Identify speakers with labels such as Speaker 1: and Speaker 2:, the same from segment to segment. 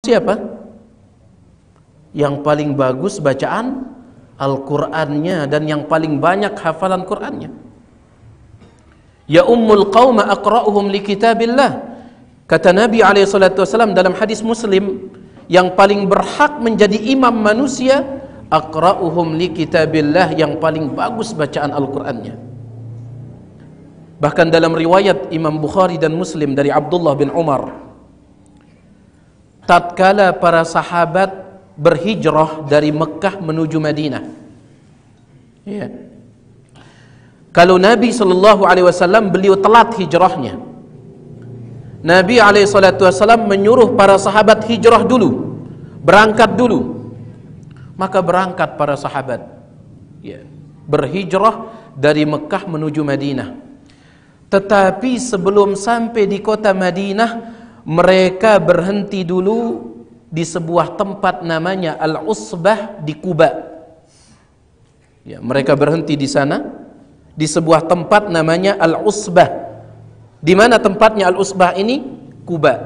Speaker 1: siapa? Yang paling bagus bacaan Al-Qur'annya dan yang paling banyak hafalan Qur'annya. Ya ummul qauma aqra'uhum li kitabillah. Kata Nabi alaihi salatu wasallam dalam hadis Muslim, yang paling berhak menjadi imam manusia aqra'uhum li kitabillah yang paling bagus bacaan Al-Qur'annya. Bahkan dalam riwayat Imam Bukhari dan Muslim dari Abdullah bin Umar tatkala para sahabat berhijrah dari Mekah menuju Madinah. Ya. Kalau Nabi Shallallahu Alaihi Wasallam beliau telat hijrahnya, Nabi Alaihi Wasallam menyuruh para sahabat hijrah dulu, berangkat dulu. Maka berangkat para sahabat, ya. berhijrah dari Mekah menuju Madinah. Tetapi sebelum sampai di kota Madinah, mereka berhenti dulu di sebuah tempat namanya Al-Usbah di Kuba. Ya, mereka berhenti di sana di sebuah tempat namanya Al-Usbah. Di mana tempatnya Al-Usbah ini? Kuba.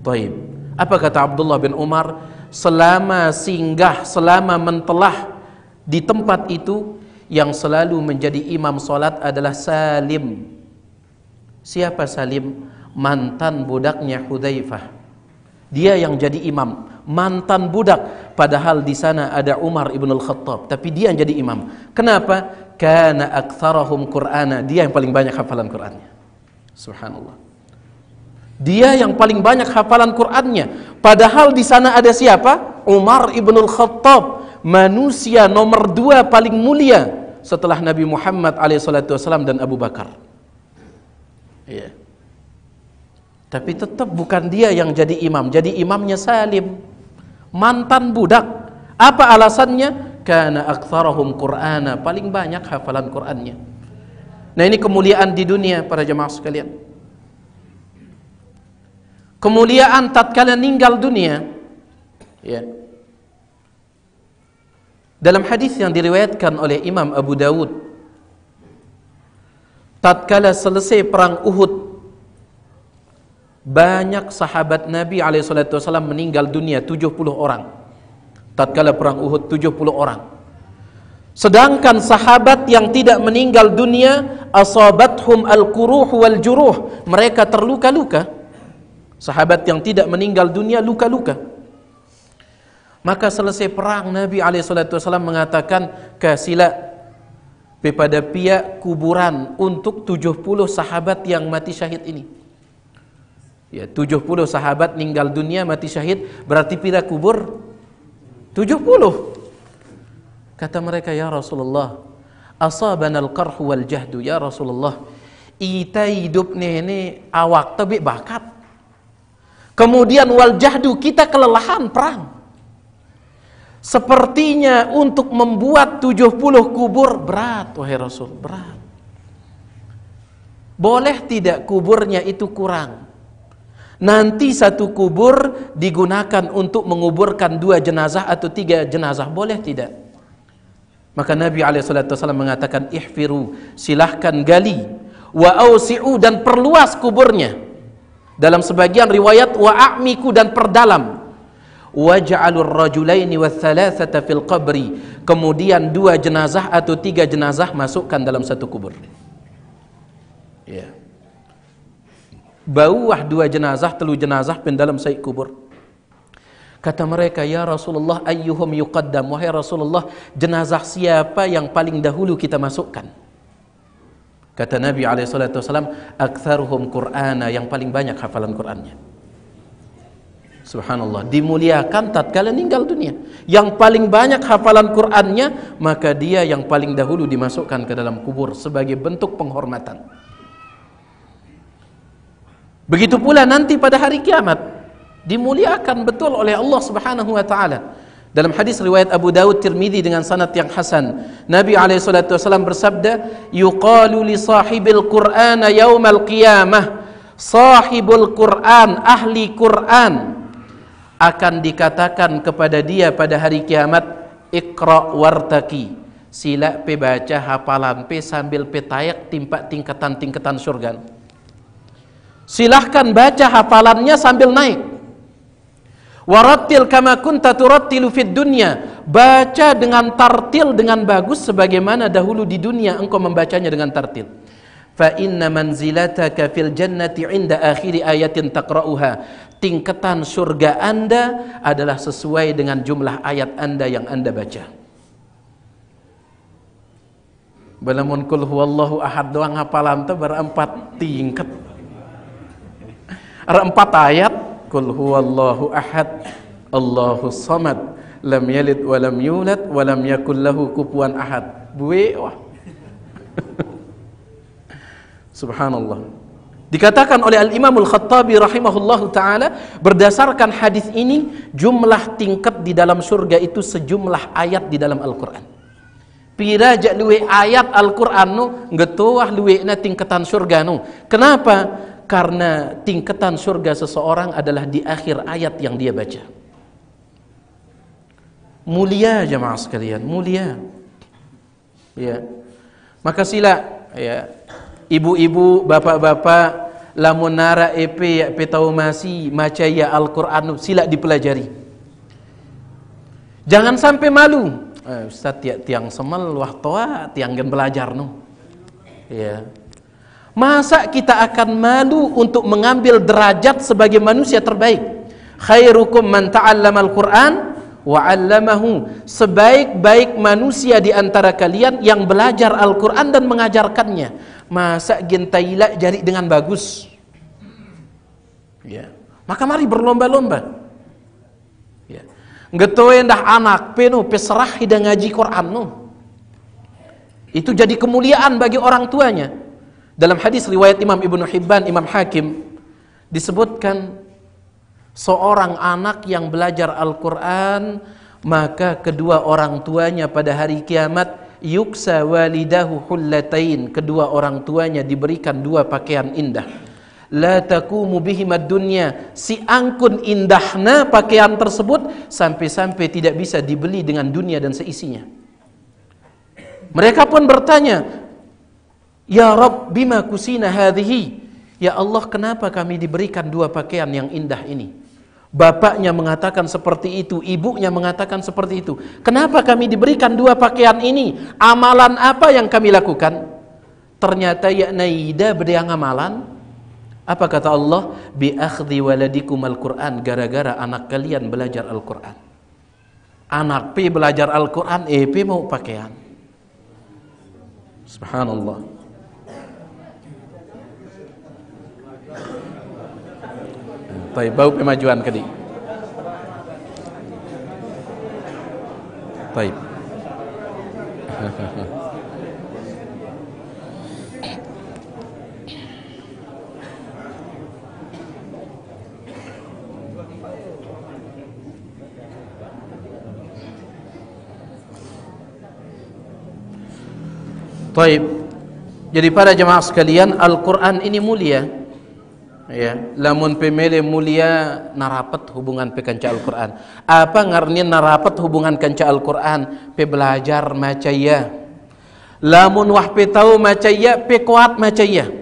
Speaker 1: Baik. Apa kata Abdullah bin Umar? Selama singgah, selama mentelah di tempat itu yang selalu menjadi imam salat adalah Salim. Siapa Salim? mantan budaknya Hudzaifah. Dia yang jadi imam, mantan budak padahal di sana ada Umar ibnul al-Khattab, tapi dia yang jadi imam. Kenapa? Karena aktsarahum Qur'ana, dia yang paling banyak hafalan Qur'annya. Subhanallah. Dia yang paling banyak hafalan Qur'annya, padahal di sana ada siapa? Umar ibnul al-Khattab, manusia nomor dua paling mulia setelah Nabi Muhammad alaihissalam dan Abu Bakar. Iya. Yeah. Tapi tetap bukan dia yang jadi imam. Jadi imamnya Salim. Mantan budak. Apa alasannya? Karena aktharahum Qur'ana. Paling banyak hafalan Qur'annya. Nah ini kemuliaan di dunia para jemaah sekalian. Kemuliaan tatkala meninggal dunia. Ya. Dalam hadis yang diriwayatkan oleh Imam Abu Dawud tatkala selesai perang Uhud banyak sahabat Nabi SAW meninggal dunia 70 orang tatkala perang Uhud 70 orang sedangkan sahabat yang tidak meninggal dunia asabathum al quruh wal juruh mereka terluka-luka sahabat yang tidak meninggal dunia luka-luka maka selesai perang Nabi SAW mengatakan kasila kepada pihak kuburan untuk 70 sahabat yang mati syahid ini Ya, 70 sahabat meninggal dunia mati syahid berarti pira kubur 70. Kata mereka ya Rasulullah, asabana al qarh wal jahdu ya Rasulullah. Kita hidup nih ini awak tapi bakat. Kemudian wal jahdu kita kelelahan perang. Sepertinya untuk membuat 70 kubur berat wahai Rasul, berat. Boleh tidak kuburnya itu kurang? Nanti satu kubur digunakan untuk menguburkan dua jenazah atau tiga jenazah, boleh tidak? Maka Nabi SAW mengatakan, ihfiru, silahkan gali, wa ausi'u dan perluas kuburnya. Dalam sebagian riwayat, wa a'miku dan perdalam. Waj'alur rajulaini wa thalathata fil qabri. Kemudian dua jenazah atau tiga jenazah masukkan dalam satu kubur. Ya. Yeah bawah dua jenazah telu jenazah pin dalam saik kubur kata mereka ya Rasulullah ayyuhum yuqaddam wahai Rasulullah jenazah siapa yang paling dahulu kita masukkan kata Nabi alaihi wasallam aktsaruhum qur'ana yang paling banyak hafalan Qur'annya Subhanallah dimuliakan tatkala meninggal dunia. Yang paling banyak hafalan Qur'annya maka dia yang paling dahulu dimasukkan ke dalam kubur sebagai bentuk penghormatan. Begitu pula nanti pada hari kiamat dimuliakan betul oleh Allah Subhanahu wa taala. Dalam hadis riwayat Abu Dawud Tirmizi dengan sanad yang hasan, Nabi alaihi salatu wasallam bersabda, "Yuqalu li sahibil Qur'an yaumal qiyamah" Sahibul Quran, ahli Quran akan dikatakan kepada dia pada hari kiamat Iqra wartaki sila pe baca hafalan pe sambil petayak tayak timpa tingkatan-tingkatan surga. Silahkan baca hafalannya sambil naik. Warattil kama kunta turattilu fid dunya. Baca dengan tartil dengan bagus sebagaimana dahulu di dunia engkau membacanya dengan tartil. Fa inna manzilataka fil jannati inda akhiri ayatin taqra'uha. Tingkatan surga Anda adalah sesuai dengan jumlah ayat Anda yang Anda baca. Balamun kul huwallahu ahad doang hafalan itu berempat tingkat. Ada empat ayat. Kul huwallahu ahad. Allahu samad. Lam yalid wa lam yulad wa lam yakul lahu kupuan ahad. Bue, wah. Subhanallah. Dikatakan oleh Al-Imamul Khattabi rahimahullahu taala berdasarkan hadis ini jumlah tingkat di dalam surga itu sejumlah ayat di dalam Al-Qur'an. Pira jak luwe ayat Al-Qur'an nu getuah luwe na tingkatan surga nu. Kenapa? karena tingkatan surga seseorang adalah di akhir ayat yang dia baca. Mulia jemaah sekalian, mulia. Ya. Maka sila ya ibu-ibu, bapak-bapak, lamun nara EP ya petaumasi maca ya Al-Qur'an sila dipelajari. Jangan sampai malu. Eh, Ustaz tiang, tiang semel wah toa tiang gen belajar no. Ya. Masa kita akan malu untuk mengambil derajat sebagai manusia terbaik? Khairukum man Al Qur'an wa 'allamahu. Sebaik-baik manusia di antara kalian yang belajar Al-Qur'an dan mengajarkannya. Masa gentaila jari dengan bagus? Ya. Maka mari berlomba-lomba. Ya. Getuin dah anak penuh peserah hidang ngaji Qur'an no. Itu jadi kemuliaan bagi orang tuanya dalam hadis riwayat Imam Ibnu Hibban, Imam Hakim disebutkan seorang anak yang belajar Al-Qur'an maka kedua orang tuanya pada hari kiamat yuksa walidahu hullatain kedua orang tuanya diberikan dua pakaian indah la takumu bihimad dunya si angkun indahna pakaian tersebut sampai-sampai tidak bisa dibeli dengan dunia dan seisinya mereka pun bertanya Ya Rabb bima kusina hadhihi. Ya Allah kenapa kami diberikan dua pakaian yang indah ini? Bapaknya mengatakan seperti itu, ibunya mengatakan seperti itu. Kenapa kami diberikan dua pakaian ini? Amalan apa yang kami lakukan? Ternyata ya naida yang amalan. Apa kata Allah? Bi akhdi waladikum al-Qur'an gara-gara anak kalian belajar Al-Qur'an. Anak P belajar Al-Qur'an, e p mau pakaian. Subhanallah. Tapi bau pemajuan kadi. Tapi. baik, Jadi para jemaah sekalian, Al-Quran ini mulia ya lamun pemele mulia narapat hubungan pe kanca Al-Qur'an apa ngarni narapat hubungan kanca Al-Qur'an pe belajar macaya lamun wah pe tahu macaya pe kuat macaya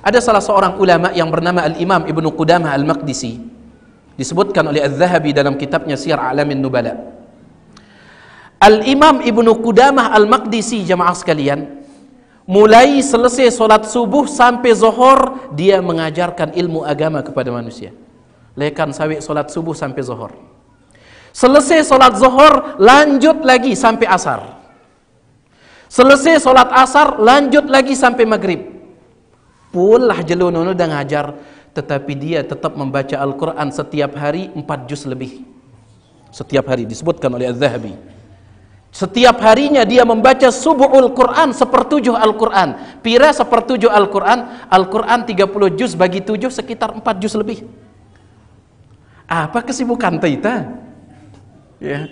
Speaker 1: ada salah seorang ulama yang bernama Al-Imam Ibnu Qudamah Al-Maqdisi disebutkan oleh Az-Zahabi dalam kitabnya Syiar Alamin Nubala Al-Imam Ibnu Qudamah Al-Maqdisi jemaah sekalian mulai selesai solat subuh sampai zohor dia mengajarkan ilmu agama kepada manusia lekan sawit solat subuh sampai zohor selesai solat zohor lanjut lagi sampai asar selesai solat asar lanjut lagi sampai maghrib pulah jelunono dan ngajar tetapi dia tetap membaca Al-Quran setiap hari empat juz lebih setiap hari disebutkan oleh Az-Zahabi setiap harinya dia membaca subuhul Quran sepertujuh Al-Quran. Pira sepertujuh Al-Quran. Al-Quran 30 juz bagi tujuh sekitar empat juz lebih. Apa kesibukan kita? Ya.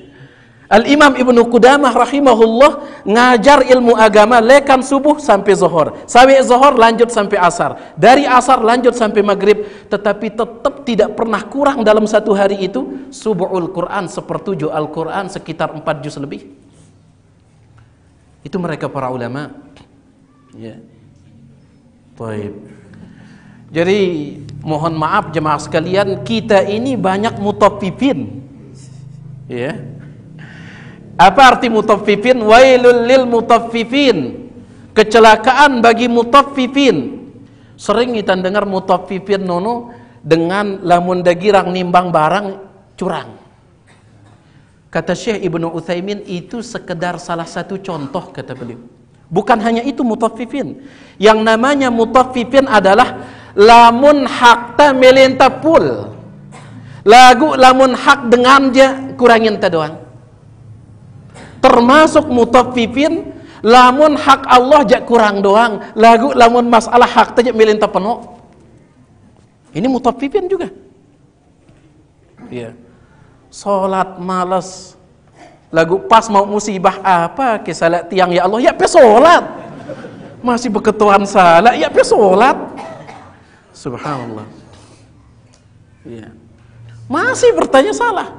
Speaker 1: Al-Imam Ibn Qudamah rahimahullah ngajar ilmu agama lekan subuh sampai zohor, Sawi zohor lanjut sampai asar. Dari asar lanjut sampai maghrib. Tetapi tetap tidak pernah kurang dalam satu hari itu. Subuhul Quran sepertujuh Al-Quran sekitar empat juz lebih. Itu mereka para ulama. Ya. Taib. Jadi mohon maaf jemaah sekalian, kita ini banyak mutopipin. Ya. Apa arti mutaffifin? Wailul lil mutaffifin. Kecelakaan bagi mutaffifin. Sering kita dengar mutaffifin nono dengan lamun dagirang nimbang barang curang. Kata Syekh Ibnu Utsaimin itu sekedar salah satu contoh kata beliau. Bukan hanya itu mutaffifin. Yang namanya mutaffifin adalah lamun hakta pul, Lagu lamun hak dengan dia kurangin ta doang. Termasuk mutaffifin lamun hak Allah jak kurang doang. Lagu lamun masalah hak ta jak penuh. Ini mutaffifin juga. Iya. Yeah. Salat malas. Lagu pas mau musibah apa kisah salat tiang ya Allah, ya pe salat. Masih beketuan salat, ya pe salat. Subhanallah. Ya. Masih bertanya salah.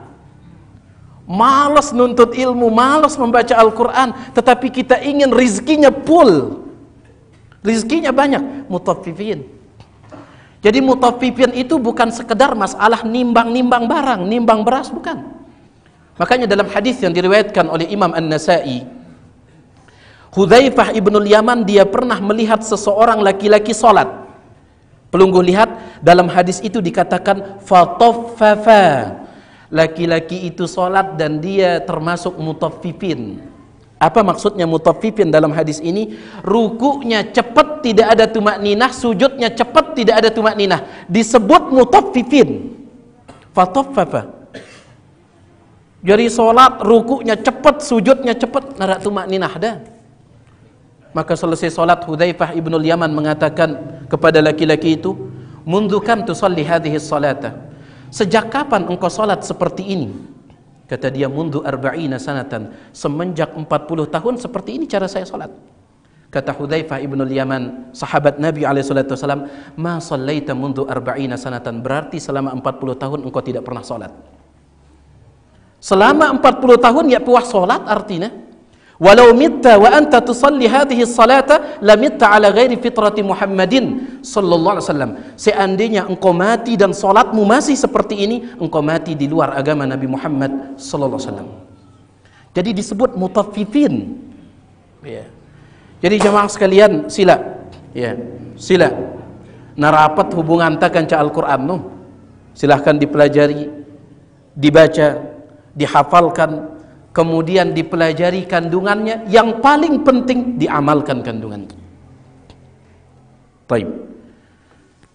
Speaker 1: Malas nuntut ilmu, malas membaca Al-Quran, tetapi kita ingin rizkinya full. Rizkinya banyak, mutaffifin jadi mutafifin itu bukan sekedar masalah nimbang-nimbang barang, nimbang beras bukan. Makanya dalam hadis yang diriwayatkan oleh Imam An-Nasa'i, Hudzaifah ibnul Yaman dia pernah melihat seseorang laki-laki salat. Pelungguh lihat dalam hadis itu dikatakan fataffafa. Laki-laki itu solat dan dia termasuk mutaffifin. Apa maksudnya mutafifin dalam hadis ini? Rukuknya cepat tidak ada tumak ninah, sujudnya cepat tidak ada tumak ninah. Disebut mutaffifin. Fatoffafa. Jadi solat rukuknya cepat, sujudnya cepat, narak tumak ninah dah. Maka selesai solat Hudzaifah ibnul Yaman mengatakan kepada laki-laki itu, Mundukan tusalli hadhihi salata?" Sejak kapan engkau solat seperti ini? Kata dia mundu arba'ina sanatan. Semenjak 40 tahun seperti ini cara saya salat. Kata Hudzaifah ibn Yaman, sahabat Nabi alaihi salatu wasallam, "Ma sallaita mundu arba'ina sanatan." Berarti selama 40 tahun engkau tidak pernah salat. Selama 40 tahun ya puas salat artinya walau mitta wa anta tusalli hadhihi salata la mitta ala ghairi fitrati Muhammadin sallallahu alaihi wasallam seandainya engkau mati dan salatmu masih seperti ini engkau mati di luar agama Nabi Muhammad sallallahu alaihi wasallam jadi disebut mutaffifin ya yeah. jadi jemaah sekalian sila ya yeah. sila narapat hubungan takan ca Al-Qur'an no? silahkan dipelajari dibaca dihafalkan kemudian dipelajari kandungannya yang paling penting diamalkan kandungannya Taib.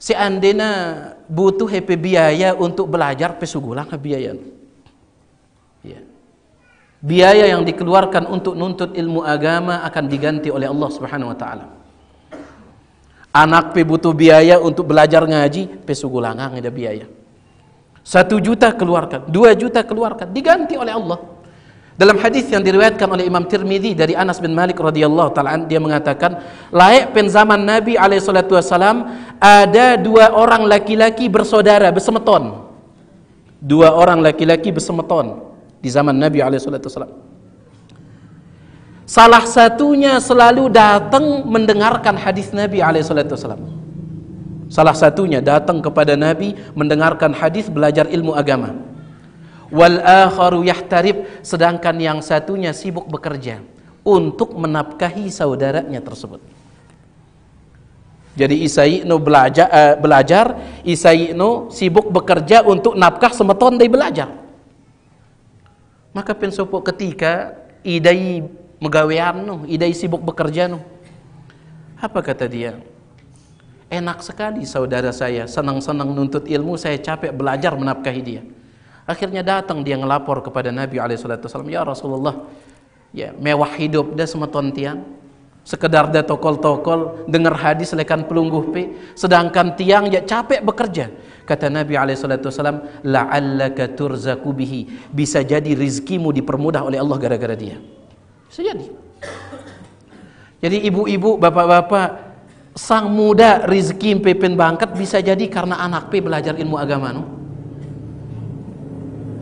Speaker 1: seandainya butuh HP biaya untuk belajar pesugulah biaya ya. biaya yang dikeluarkan untuk nuntut ilmu agama akan diganti oleh Allah subhanahu wa ta'ala anak pe butuh biaya untuk belajar ngaji pesugulah ada biaya satu juta keluarkan dua juta keluarkan diganti oleh Allah dalam hadis yang diriwayatkan oleh Imam Tirmidzi dari Anas bin Malik radhiyallahu taala dia mengatakan, layak pen zaman Nabi alaihi salatu wasalam ada dua orang laki-laki bersaudara bersemeton. Dua orang laki-laki bersemeton di zaman Nabi alaihi salatu wasalam. Salah satunya selalu datang mendengarkan hadis Nabi alaihi salatu wasalam. Salah satunya datang kepada Nabi mendengarkan hadis belajar ilmu agama wal akharu yahtarib sedangkan yang satunya sibuk bekerja untuk menafkahi saudaranya tersebut. Jadi Isai belajar, uh, eh, belajar Isai sibuk bekerja untuk nafkah semeton dari belajar. Maka pensopo ketika idai megawean nu, idai sibuk bekerja nu. Apa kata dia? Enak sekali saudara saya, senang-senang nuntut ilmu, saya capek belajar menafkahi dia. Akhirnya datang dia ngelapor kepada Nabi SAW, Ya Rasulullah, ya mewah hidup dah semua tontian. Sekedar dah tokol-tokol, dengar hadis lekan pelungguh pe. Sedangkan tiang ya capek bekerja. Kata Nabi SAW, La'allaka turzaku bihi. Bisa jadi rizkimu dipermudah oleh Allah gara-gara dia. Bisa jadi. Jadi ibu-ibu, bapak-bapak, sang muda rizki pepen bangkat bisa jadi karena anak pe belajar ilmu agama. No?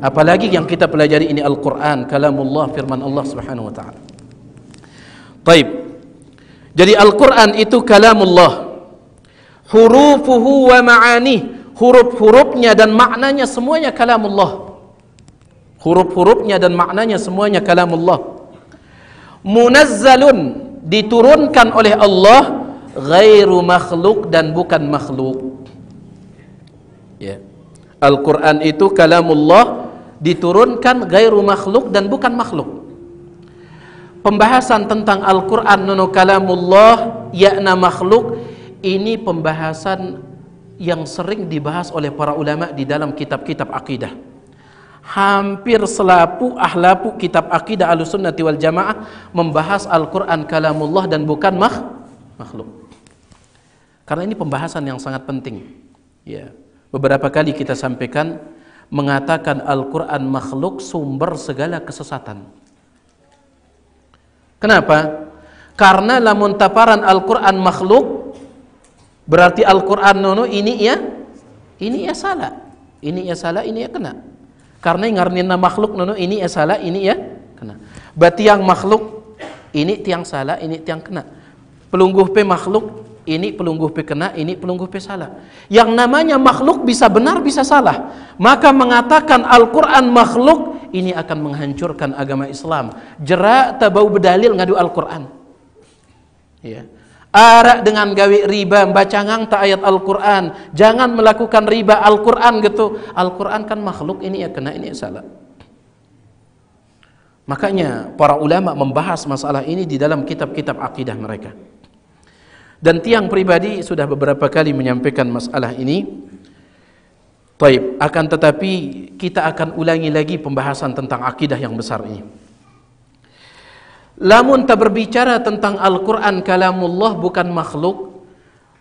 Speaker 1: Apalagi yang kita pelajari ini Al-Quran, kalamullah, firman Allah subhanahu wa ta'ala. Taib. Jadi Al-Quran itu kalamullah. Hurufuhu wa ma'anih. Huruf-hurufnya dan maknanya semuanya kalamullah. Huruf-hurufnya dan maknanya semuanya kalamullah. Munazzalun. Diturunkan oleh Allah. Ghairu makhluk dan bukan makhluk. Ya. Yeah. Al-Quran itu kalamullah diturunkan gairu makhluk dan bukan makhluk pembahasan tentang Al-Quran nunu kalamullah yakna makhluk ini pembahasan yang sering dibahas oleh para ulama di dalam kitab-kitab akidah hampir selapu ahlapu kitab akidah al-sunnati wal jamaah membahas Al-Quran kalamullah dan bukan makh makhluk karena ini pembahasan yang sangat penting ya beberapa kali kita sampaikan mengatakan Al-Quran makhluk sumber segala kesesatan. Kenapa? Karena lamun taparan Al-Quran makhluk berarti Al-Quran nono ini ya ini ya salah. Ini ya salah, ini ya kena. Karena ngarnina makhluk nono ini ya salah, ini ya kena. Berarti yang makhluk ini tiang salah, ini tiang kena. Pelungguh pe makhluk ini pelungguh pekena, ini pelungguh pesalah. Yang namanya makhluk bisa benar, bisa salah. Maka mengatakan Al-Quran makhluk, ini akan menghancurkan agama Islam. Jerak tabau bedalil ngadu Al-Quran. Ya. Arak dengan gawe riba, baca ngang tak ayat Al-Quran. Jangan melakukan riba Al-Quran gitu. Al-Quran kan makhluk, ini ya kena, ini ya salah. Makanya para ulama membahas masalah ini di dalam kitab-kitab akidah mereka dan tiang pribadi sudah beberapa kali menyampaikan masalah ini Taib, akan tetapi kita akan ulangi lagi pembahasan tentang akidah yang besar ini. Lamun tak berbicara tentang Al-Quran kalamullah bukan makhluk,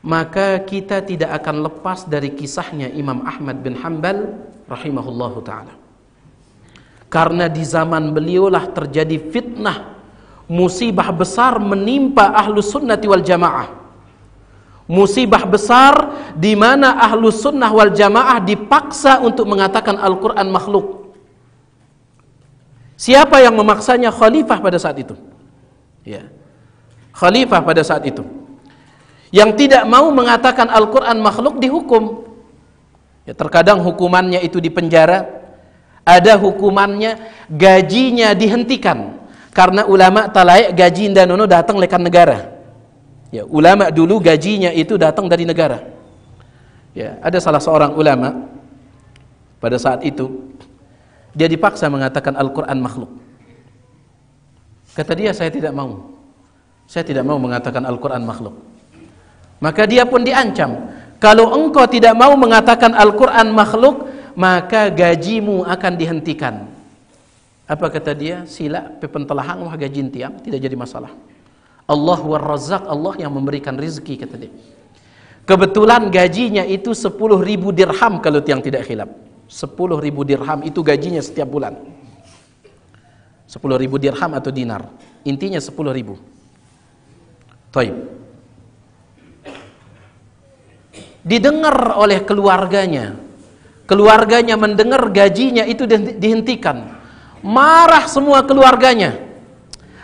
Speaker 1: maka kita tidak akan lepas dari kisahnya Imam Ahmad bin Hanbal rahimahullahu ta'ala. Karena di zaman beliulah terjadi fitnah, musibah besar menimpa ahlu sunnati wal jamaah musibah besar di mana ahlu sunnah wal jamaah dipaksa untuk mengatakan Al-Quran makhluk siapa yang memaksanya khalifah pada saat itu ya khalifah pada saat itu yang tidak mau mengatakan Al-Quran makhluk dihukum ya, terkadang hukumannya itu di penjara, ada hukumannya gajinya dihentikan karena ulama talaik gaji dan nono datang lekan negara Ya, ulama dulu gajinya itu datang dari negara. Ya, ada salah seorang ulama pada saat itu dia dipaksa mengatakan Al-Qur'an makhluk. Kata dia saya tidak mau. Saya tidak mau mengatakan Al-Qur'an makhluk. Maka dia pun diancam, kalau engkau tidak mau mengatakan Al-Qur'an makhluk, maka gajimu akan dihentikan. Apa kata dia? Sila pepentelahan wah gajin tiang, tidak jadi masalah. Allah warrazak, Allah yang memberikan rizki kata dia. Kebetulan gajinya itu 10 ribu dirham kalau tiang tidak khilaf. 10 ribu dirham itu gajinya setiap bulan. 10 ribu dirham atau dinar. Intinya 10 ribu. Taib. Didengar oleh keluarganya. Keluarganya mendengar gajinya itu dihentikan. Marah semua keluarganya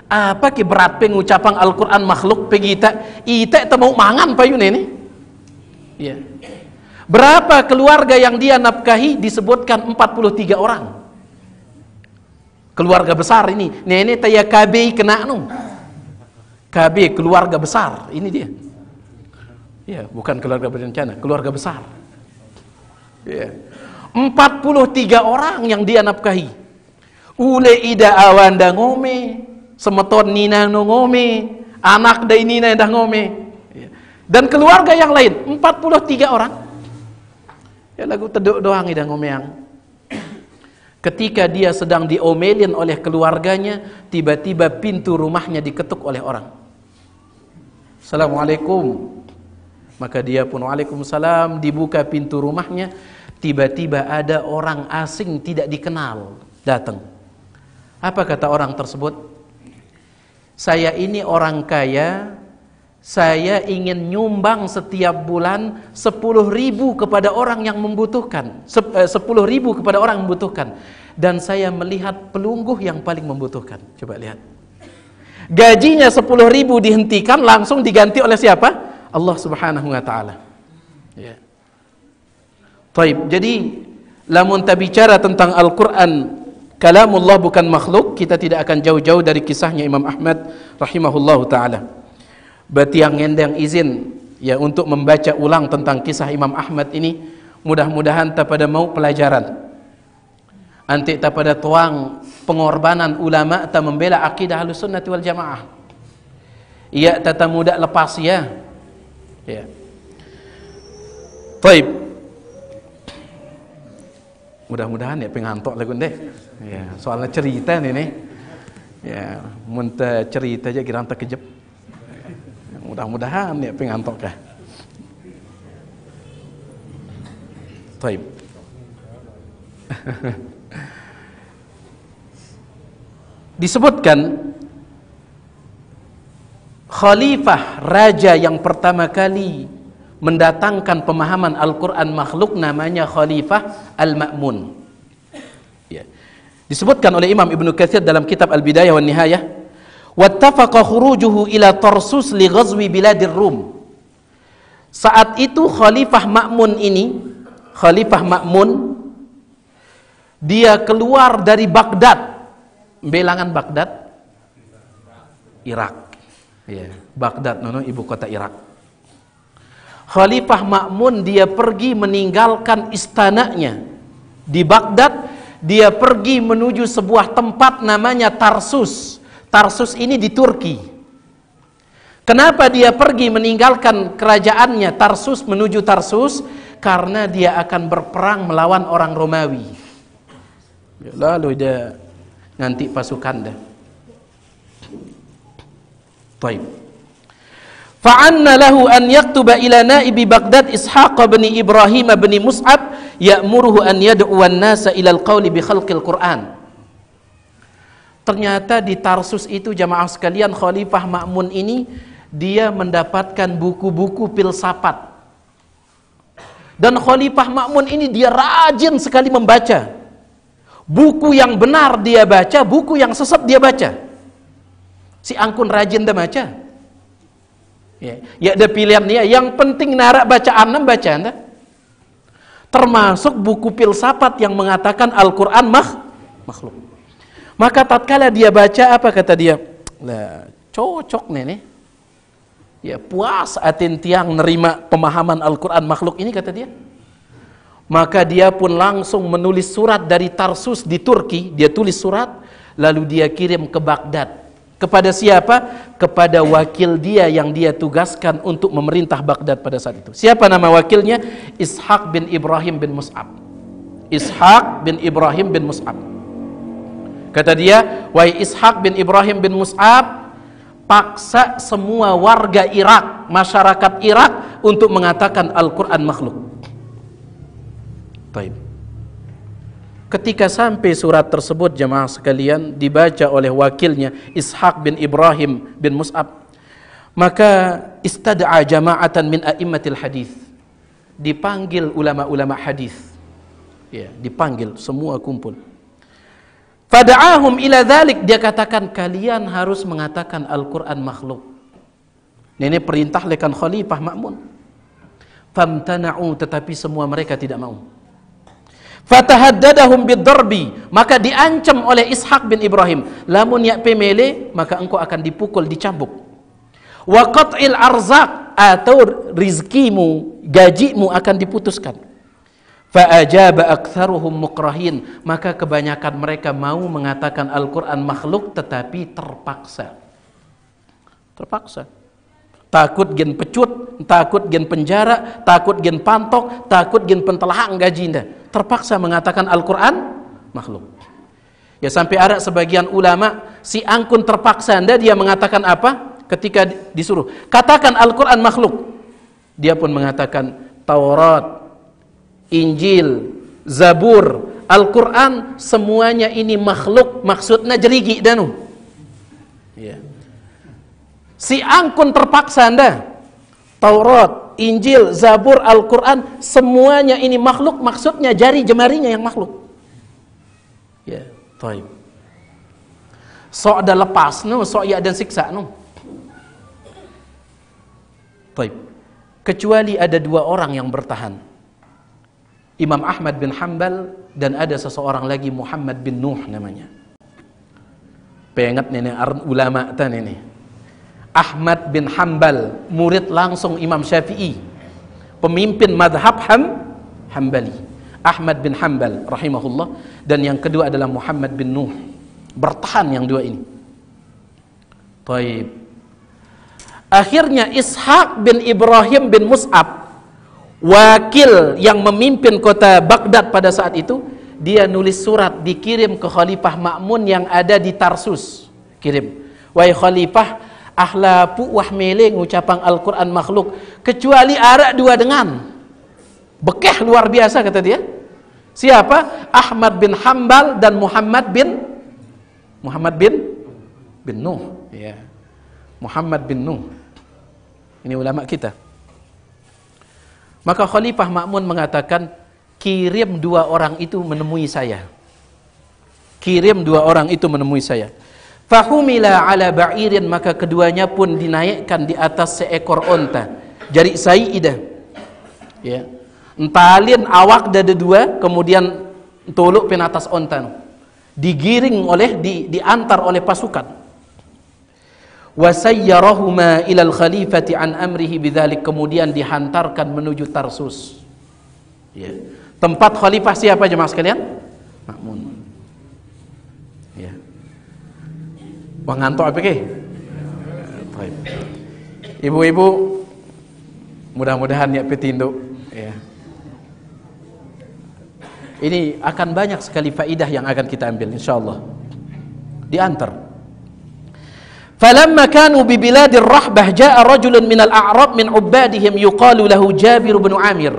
Speaker 1: apa ki berat pengucapan Al-Qur'an makhluk pegita itek temu mau mangan payune ini ya berapa keluarga yang dia nafkahi disebutkan 43 orang keluarga besar ini nenek taya KB kena nu KB keluarga besar ini dia ya bukan keluarga berencana keluarga besar ya 43 orang yang dia nafkahi ule ida awanda ngome semeton nina no ngome anak dari nina dah ngome ya. dan keluarga yang lain 43 orang ya lagu teduk doang dah ngomeang ketika dia sedang diomelin oleh keluarganya tiba-tiba pintu rumahnya diketuk oleh orang Assalamualaikum maka dia pun Waalaikumsalam dibuka pintu rumahnya tiba-tiba ada orang asing tidak dikenal datang apa kata orang tersebut saya ini orang kaya, saya ingin nyumbang setiap bulan sepuluh ribu kepada orang yang membutuhkan eh, Sepuluh ribu kepada orang yang membutuhkan dan saya melihat pelungguh yang paling membutuhkan coba lihat gajinya sepuluh ribu dihentikan langsung diganti oleh siapa? Allah subhanahu wa ta'ala ya. Taib. jadi lamun tak bicara tentang Al-Quran kalamullah bukan makhluk kita tidak akan jauh-jauh dari kisahnya Imam Ahmad rahimahullahu taala yang ngendeng izin ya untuk membaca ulang tentang kisah Imam Ahmad ini mudah-mudahan tak pada mau pelajaran Antik tak pada tuang pengorbanan ulama tak membela akidah halus sunnati wal jamaah ia tata muda lepas ya ya Taib. Mudah-mudahan ya pengantuk lagu deh. Ya, soalnya cerita nih nih. Ya, muntah cerita aja kira kejep Mudah-mudahan ya pengantuk kah. Taib. Disebutkan khalifah raja yang pertama kali mendatangkan pemahaman Al-Quran makhluk namanya Khalifah Al-Ma'mun ya. disebutkan oleh Imam Ibn Kathir dalam kitab Al-Bidayah wa Nihayah wattafaqa khurujuhu ila Tarsus li ghazwi biladir Rum saat itu Khalifah Ma'mun ini Khalifah Ma'mun dia keluar dari Baghdad belangan Baghdad Irak ya Baghdad, Baghdad nono ibu kota Irak Khalifah Ma'mun dia pergi meninggalkan istananya di Baghdad dia pergi menuju sebuah tempat namanya Tarsus Tarsus ini di Turki kenapa dia pergi meninggalkan kerajaannya Tarsus menuju Tarsus karena dia akan berperang melawan orang Romawi ya, lalu dia nanti pasukan dah Taib. Fa'anna lahu an yaktuba ila naibi Baghdad Ishaq bin Ibrahim bin Mus'ab ya'muruhu an yad'u an-nasa ila al-qawli bi khalqil Qur'an. Ternyata di Tarsus itu jamaah sekalian Khalifah Ma'mun ini dia mendapatkan buku-buku filsafat. Dan Khalifah Ma'mun ini dia rajin sekali membaca. Buku yang benar dia baca, buku yang sesat dia baca. Si Angkun rajin dia baca Ya, ya ada pilihan dia. Yang penting narak bacaan enam baca anda. Termasuk buku filsafat yang mengatakan Al-Quran mah, makhluk. Maka tatkala dia baca apa kata dia? Lah, cocok nih nih. Ya puas atin tiang nerima pemahaman Al-Quran makhluk ini kata dia. Maka dia pun langsung menulis surat dari Tarsus di Turki. Dia tulis surat, lalu dia kirim ke Baghdad kepada siapa? Kepada wakil dia yang dia tugaskan untuk memerintah Baghdad pada saat itu. Siapa nama wakilnya? Ishaq bin Ibrahim bin Mus'ab. Ishaq bin Ibrahim bin Mus'ab. Kata dia, "Wahai Ishaq bin Ibrahim bin Mus'ab, paksa semua warga Irak, masyarakat Irak untuk mengatakan Al-Qur'an makhluk." Baik. Ketika sampai surat tersebut jemaah sekalian dibaca oleh wakilnya Ishaq bin Ibrahim bin Mus'ab maka istad'a jama'atan min a'immatil hadis dipanggil ulama-ulama hadis ya dipanggil semua kumpul fada'ahum ila dhalik dia katakan kalian harus mengatakan Al-Qur'an makhluk ini perintah lekan khalifah Ma'mun famtana'u tetapi semua mereka tidak mau fatahaddadahum bidarbi maka diancam oleh Ishak bin Ibrahim lamun yak pemele maka engkau akan dipukul dicambuk wa qat'il arzak atau rizkimu gajimu akan diputuskan fa'ajaba aktsaruhum mukrahin maka kebanyakan mereka mau mengatakan Al-Qur'an makhluk tetapi terpaksa terpaksa takut gen pecut takut gen penjara takut gen pantok takut gen pentelahang gajinda terpaksa mengatakan Al-Quran makhluk. Ya sampai ada sebagian ulama si angkun terpaksa anda dia mengatakan apa ketika disuruh katakan Al-Quran makhluk. Dia pun mengatakan Taurat, Injil, Zabur, Al-Quran semuanya ini makhluk maksudnya jerigi danu. Ya. Si angkun terpaksa anda Taurat, Injil, Zabur, Al-Quran, semuanya ini makhluk, maksudnya jari jemarinya yang makhluk. Ya, yeah. taib. Sok ada lepas, no, sok ya ada siksa, no. Taib. Kecuali ada dua orang yang bertahan. Imam Ahmad bin Hambal dan ada seseorang lagi Muhammad bin Nuh namanya. Pengat nenek ulama tan ini. Ahmad bin Hambal murid langsung Imam Syafi'i pemimpin madhab Ham Hambali Ahmad bin Hambal rahimahullah dan yang kedua adalah Muhammad bin Nuh bertahan yang dua ini Taib akhirnya Ishaq bin Ibrahim bin Mus'ab wakil yang memimpin kota Baghdad pada saat itu dia nulis surat dikirim ke Khalifah Ma'mun yang ada di Tarsus kirim wahai Khalifah Ahla puah meling ucapan Al-Quran makhluk kecuali arak dua dengan bekeh luar biasa kata dia siapa? Ahmad bin Hambal dan Muhammad bin Muhammad bin bin Nuh ya. Muhammad bin Nuh ini ulama kita maka Khalifah Ma'mun mengatakan kirim dua orang itu menemui saya kirim dua orang itu menemui saya Fahumila ala ba'irin maka keduanya pun dinaikkan di atas seekor onta. Jari Saidah. Ya. Entalin awak dada dua kemudian tuluk pin atas onta. Digiring oleh di, diantar oleh pasukan. Wasayyarahuma ilal khalifati an amrihi bidzalik kemudian dihantarkan menuju Tarsus. Ya.
Speaker 2: Tempat khalifah siapa jemaah sekalian?
Speaker 1: Makmun. Wah ngantuk apa eh? ki? Ibu-ibu mudah-mudahan ya petindo ya. Ini akan banyak sekali faidah yang akan kita ambil insyaallah. Diantar. فَلَمَّا كَانُوا بِبِلَادِ الرَّحْبَةِ جَاءَ رَجُلٌ مِنَ الْأَعْرَابِ مِنْ عُبَادِهِمْ يُقَالُ لَهُ جَابِرُ بْنُ عَامِرٍ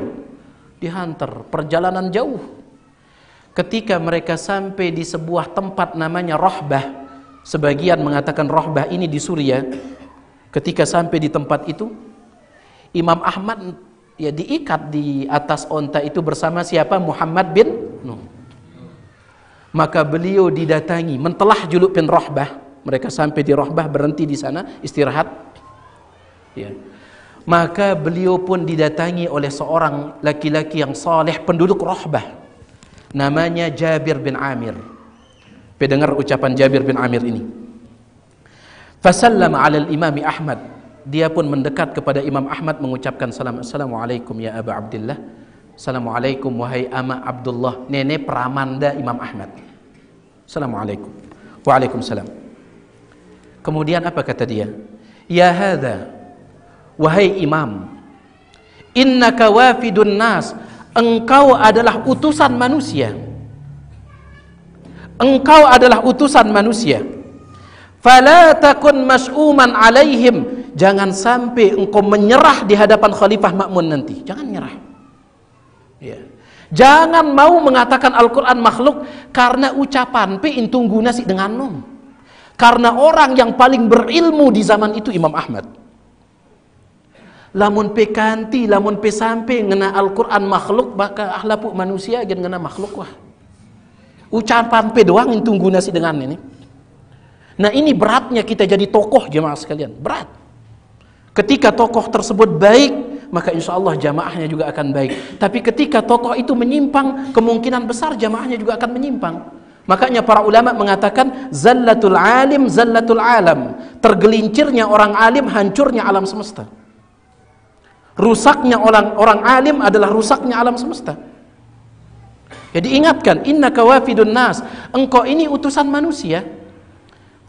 Speaker 1: dihantar perjalanan jauh ketika mereka sampai di sebuah tempat namanya Rahbah sebagian mengatakan rohbah ini di Suria. ketika sampai di tempat itu Imam Ahmad ya diikat di atas onta itu bersama siapa Muhammad bin Nuh maka beliau didatangi mentelah juluk bin rohbah mereka sampai di rohbah berhenti di sana istirahat ya maka beliau pun didatangi oleh seorang laki-laki yang saleh penduduk Rohbah namanya Jabir bin Amir pendengar ucapan Jabir bin Amir ini fasallama alal imam Ahmad dia pun mendekat kepada Imam Ahmad mengucapkan salam Assalamualaikum ya Aba Abdullah Assalamualaikum wahai Ama Abdullah nenek Pramanda Imam Ahmad Assalamualaikum Waalaikumsalam Kemudian apa kata dia Ya hadha Wahai Imam Innaka wafidun nas Engkau adalah utusan manusia engkau adalah utusan manusia fala takun mas'uman alaihim jangan sampai engkau menyerah di hadapan khalifah makmun nanti jangan menyerah. ya jangan mau mengatakan Al-Quran makhluk karena ucapan pe intung nasi dengan nom karena orang yang paling berilmu di zaman itu Imam Ahmad lamun pekanti, lamun pe sampai ngena Al-Quran makhluk maka ahlapu manusia gen ngena makhluk wah Ucapan pe doang yang tunggu nasi dengan ini. Nah ini beratnya kita jadi tokoh jemaah sekalian. Berat. Ketika tokoh tersebut baik, maka insya Allah jamaahnya juga akan baik. Tapi ketika tokoh itu menyimpang, kemungkinan besar jamaahnya juga akan menyimpang. Makanya para ulama mengatakan zallatul alim zallatul alam. Tergelincirnya orang alim hancurnya alam semesta. Rusaknya orang orang alim adalah rusaknya alam semesta. Ya diingatkan, inna kawafidun nas, engkau ini utusan manusia.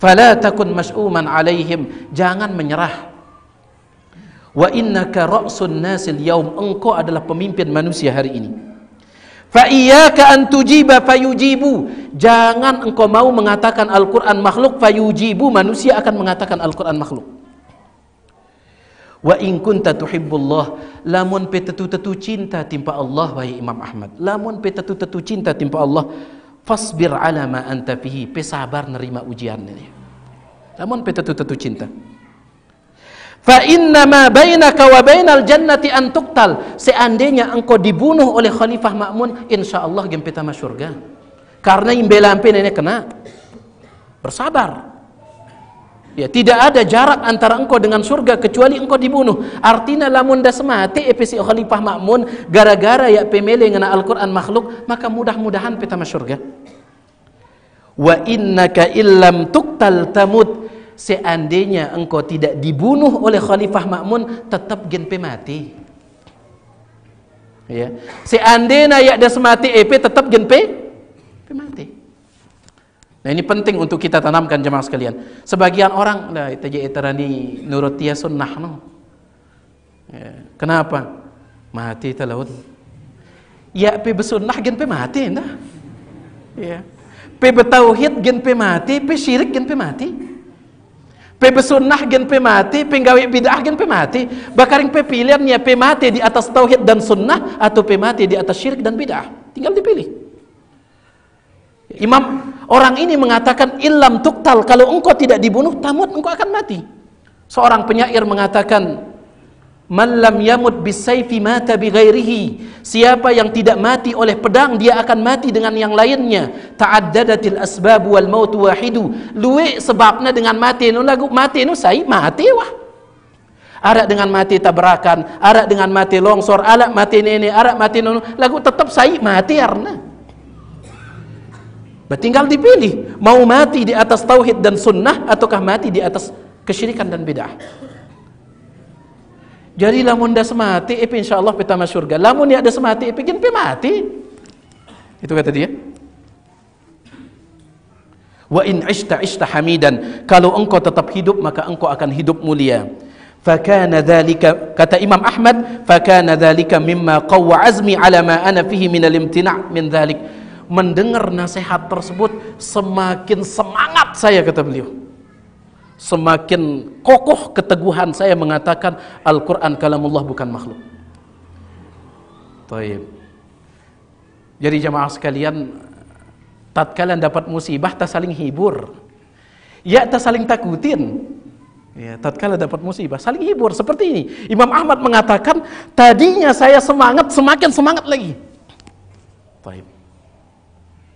Speaker 1: Fala takun mas'uman alaihim, jangan menyerah. Wa innaka ra'sun nasil yaum, engkau adalah pemimpin manusia hari ini. Fa iyyaka an tujiba fayujibu. Jangan engkau mau mengatakan Al-Qur'an makhluk fayujibu, manusia akan mengatakan Al-Qur'an makhluk. Wa in kunta tuhibbullah lamun pe tetu-tetu cinta timpa Allah wahai Imam Ahmad. Lamun pe tetu-tetu cinta timpa Allah fasbir ala ma anta fihi. Pe sabar nerima ujian ini. Lamun pe tetu-tetu cinta. Fa inna ma bainaka wa bainal jannati an tuqtal. Seandainya engkau dibunuh oleh Khalifah Ma'mun, insyaallah gempeta masyurga. Karena imbelampe nenek kena. Bersabar. Ya, tidak ada jarak antara engkau dengan surga kecuali engkau dibunuh. Artinya lamun dah semati episi eh, khalifah makmun gara-gara ya pemele ngena Al-Qur'an makhluk, maka mudah-mudahan peta surga. Wa innaka illam tuqtal tamut seandainya engkau tidak dibunuh oleh khalifah makmun tetap gen mati. Ya. Seandainya ya dah semati EP eh, tetap gen pe mati. Nah ini penting untuk kita tanamkan jemaah sekalian. Sebagian orang lah terani nurut dia sunnah no. Ya, kenapa? Mati telaut Ya pe besunnah gen pe mati dah. Ya. Pe betauhid gen pe mati, pe syirik gen pe mati. Pe besunnah gen pe mati, pe gawe bid'ah gen pe mati. Bakaring pe pilihan ya pe mati di atas tauhid dan sunnah atau pe mati di atas syirik dan bid'ah. Tinggal dipilih. Imam orang ini mengatakan ilam tuktal kalau engkau tidak dibunuh tamut engkau akan mati. Seorang penyair mengatakan malam yamut bisayfi mata bighairihi. Siapa yang tidak mati oleh pedang, dia akan mati dengan yang lainnya. Ta'addadatil asbab wal maut wahidu. Luwe sebabnya dengan mati nu lagu mati nu sai mati wah. Arak dengan mati tabrakan, arak dengan mati longsor, arak mati ini arak mati nu lagu tetap sai mati arna. Nah, tinggal dipilih mau mati di atas tauhid dan sunnah ataukah mati di atas kesyirikan dan bid'ah. Jadi lamun dah semati ip insyaallah pita masuk surga. Lamun ya ada semati ip gen mati. Itu kata dia. Wa in ishta ishta hamidan. Kalau engkau tetap hidup maka engkau akan hidup mulia. Fakana dhalika kata Imam Ahmad fakana dhalika mimmah qawwa azmi ala ma ana fihi min alimtina' min dhalik mendengar nasihat tersebut semakin semangat saya kata beliau semakin kokoh keteguhan saya mengatakan Al-Quran kalamullah bukan makhluk Taib. jadi jamaah sekalian tatkala dapat musibah tak saling hibur ya tak saling takutin Ya, tatkala dapat musibah, saling hibur seperti ini. Imam Ahmad mengatakan, tadinya saya semangat, semakin semangat lagi. Baik.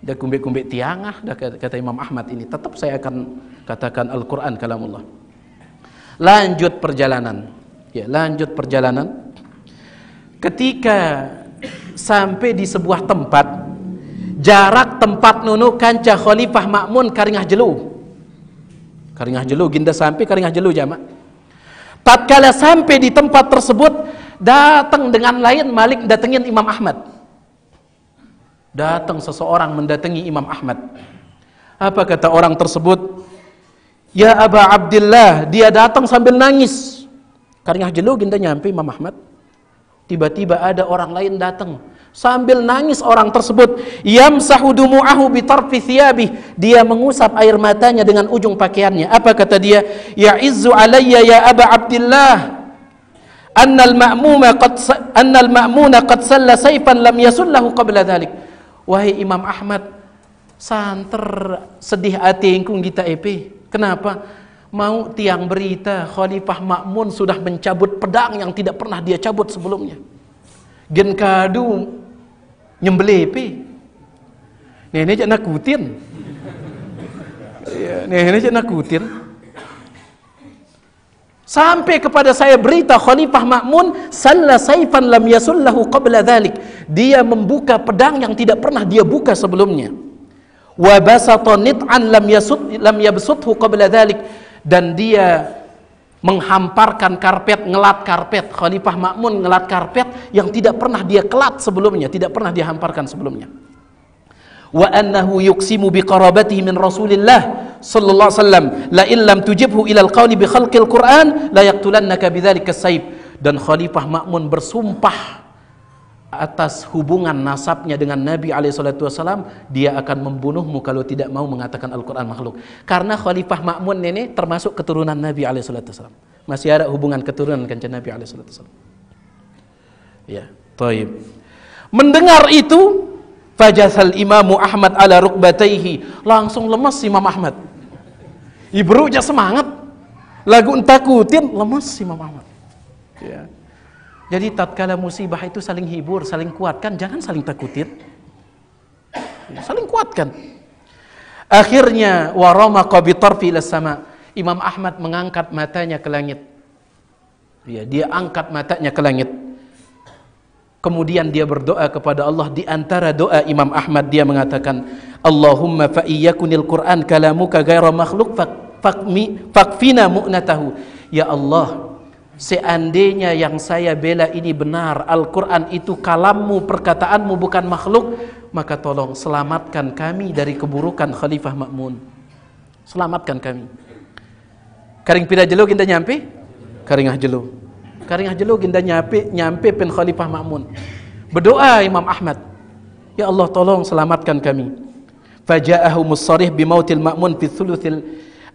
Speaker 1: Dah kumbik-kumbik tiangah dah kata Imam Ahmad ini. Tetap saya akan katakan Al-Qur'an kalamullah. Lanjut perjalanan. Ya, lanjut perjalanan. Ketika sampai di sebuah tempat jarak tempat nunu kanca Khalifah Makmun Karingah Jelu. Karingah Jelu ginda sampai Karingah Jelu jamak. Tatkala sampai di tempat tersebut datang dengan lain Malik datengin Imam Ahmad datang seseorang mendatangi Imam Ahmad. Apa kata orang tersebut? Ya Aba Abdullah, dia datang sambil nangis. Karena jelo ginta nyampe Imam Ahmad. Tiba-tiba ada orang lain datang sambil nangis orang tersebut Yam sahudumu bi dia mengusap air matanya dengan ujung pakaiannya apa kata dia ya izzu alayya ya aba Abdullah. anna al-ma'muma qad anna al-ma'muna qad salla sayfan lam yasullahu qabla dhalik wahai Imam Ahmad santer sedih hati ingkung kita EP kenapa mau tiang berita Khalifah Makmun sudah mencabut pedang yang tidak pernah dia cabut sebelumnya gen kadu nyembelih EP nenek jangan nakutin ya, nenek jangan nakutin Sampai kepada saya berita Khalifah Ma'mun salla saifan lam yasullahu qabla dhalik. Dia membuka pedang yang tidak pernah dia buka sebelumnya. Wa basata nit'an lam yasut lam yabsuthu qabla dhalik dan dia menghamparkan karpet, ngelat karpet. Khalifah Ma'mun ngelat karpet yang tidak pernah dia kelat sebelumnya, tidak pernah dia hamparkan sebelumnya. Wa annahu yuksimu biqarabatihi min Rasulillah sallallahu alaihi wasallam la illam tujibhu ilal qawli bi khalqil Quran la yaqtulannaka bidzalika saib dan Khalifah Ma'mun bersumpah atas hubungan nasabnya dengan Nabi alaihi wasallam dia akan membunuhmu kalau tidak mau mengatakan Al-Quran makhluk karena Khalifah Ma'mun ini termasuk keturunan Nabi alaihi wasallam masih ada hubungan keturunan dengan Nabi alaihi wasallam ya taib mendengar itu fajasal imamu Ahmad ala rukbataihi langsung lemas Imam Ahmad Ibruknya semangat. Lagu entakutin lemes Imam Ahmad. Ya. Jadi tatkala musibah itu saling hibur, saling kuatkan, jangan saling takutin. Ya. saling kuatkan. Akhirnya warama qabitarfi ila sama. Imam Ahmad mengangkat matanya ke langit. Ya, dia angkat matanya ke langit. Kemudian dia berdoa kepada Allah di antara doa Imam Ahmad dia mengatakan Allahumma fa iyyakunil Qur'an kalamuka ghaira makhluk fa fakmi fakfina mu'natahu ya Allah seandainya yang saya bela ini benar Al-Qur'an itu kalammu perkataanmu bukan makhluk maka tolong selamatkan kami dari keburukan Khalifah Ma'mun selamatkan kami karing pindah jelo kita nyampe karingah jelo ah jelo kita nyampe nyampe pen Khalifah Ma'mun berdoa Imam Ahmad ya Allah tolong selamatkan kami faja'ahu musarih bimautil ma'mun fi thuluthil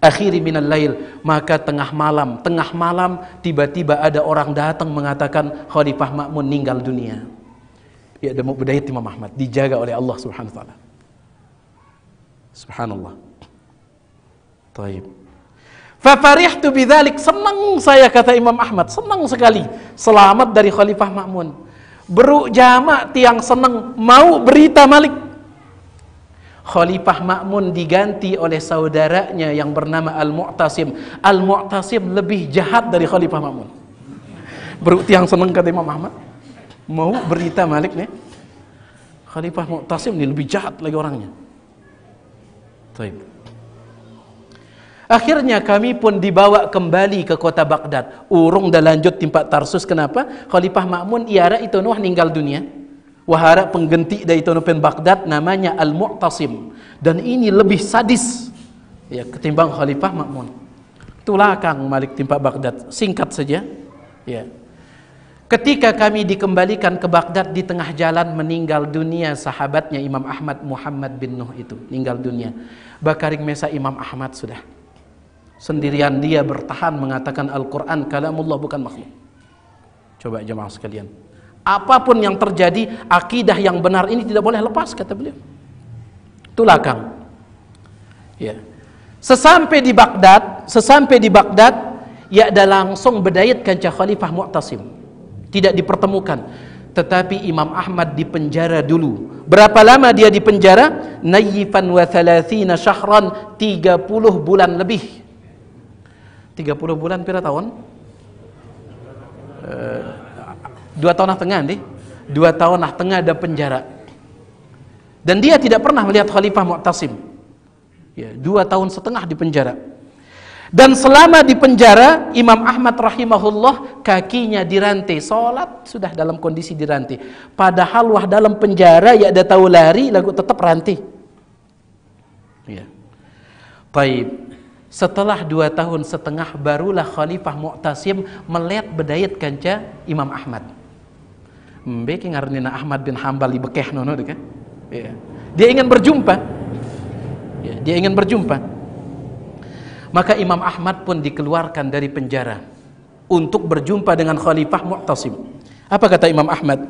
Speaker 1: akhiri minal lail maka tengah malam tengah malam tiba-tiba ada orang datang mengatakan Khalifah Makmun meninggal dunia ya demuk budaya Imam Ahmad dijaga oleh Allah Subhanahu wa taala Subhanallah Taib Fafarihtu bidzalik senang saya kata Imam Ahmad senang sekali selamat dari Khalifah Makmun. Beruk jamak tiang seneng mau berita Malik Khalifah Ma'mun diganti oleh saudaranya yang bernama Al-Mu'tasim. Al-Mu'tasim lebih jahat dari Khalifah Ma'mun. Berarti yang seneng kata Imam Ahmad. Mau berita Malik nih. Khalifah Mu'tasim ini lebih jahat lagi orangnya. Taib. Akhirnya kami pun dibawa kembali ke kota Baghdad. Urung dah lanjut timpak Tarsus. Kenapa? Khalifah Ma'mun Iara itu Nuh meninggal dunia wahara pengganti dari Tonopen Baghdad namanya Al-Mu'tasim dan ini lebih sadis ya ketimbang Khalifah Ma'mun itulah Kang Malik timpa Baghdad singkat saja ya ketika kami dikembalikan ke Baghdad di tengah jalan meninggal dunia sahabatnya Imam Ahmad Muhammad bin Nuh itu meninggal dunia Bakaring Mesa Imam Ahmad sudah sendirian dia bertahan mengatakan Al-Quran kalamullah bukan makhluk coba jemaah sekalian Apapun yang terjadi, akidah yang benar ini tidak boleh lepas kata beliau. Itulah Kang. Ya. Sesampai di Baghdad, sesampai di Baghdad, ia Ya'da langsung berdayat kancah Khalifah Mu'tasim. Tidak dipertemukan. Tetapi Imam Ahmad dipenjara dulu. Berapa lama dia dipenjara? Nayifan wa thalathina syahran 30 bulan lebih. 30 bulan pira tahun? Uh, Dua tahun setengah nih, Dua tahun setengah ada penjara. Dan dia tidak pernah melihat Khalifah Mu'tasim. Ya, dua tahun setengah di penjara. Dan selama di penjara, Imam Ahmad rahimahullah kakinya dirantai. solat sudah dalam kondisi dirantai. Padahal wah dalam penjara ya ada tahu lari, lagu tetap rantai. Ya. Taib. Setelah dua tahun setengah barulah Khalifah Mu'tasim melihat bedayat kanca Imam Ahmad. Mbeki na Ahmad bin Hambal Bekeh nono deh ya. Dia ingin berjumpa. Ya, dia ingin berjumpa. Maka Imam Ahmad pun dikeluarkan dari penjara untuk berjumpa dengan Khalifah Mu'tasim. Apa kata Imam Ahmad?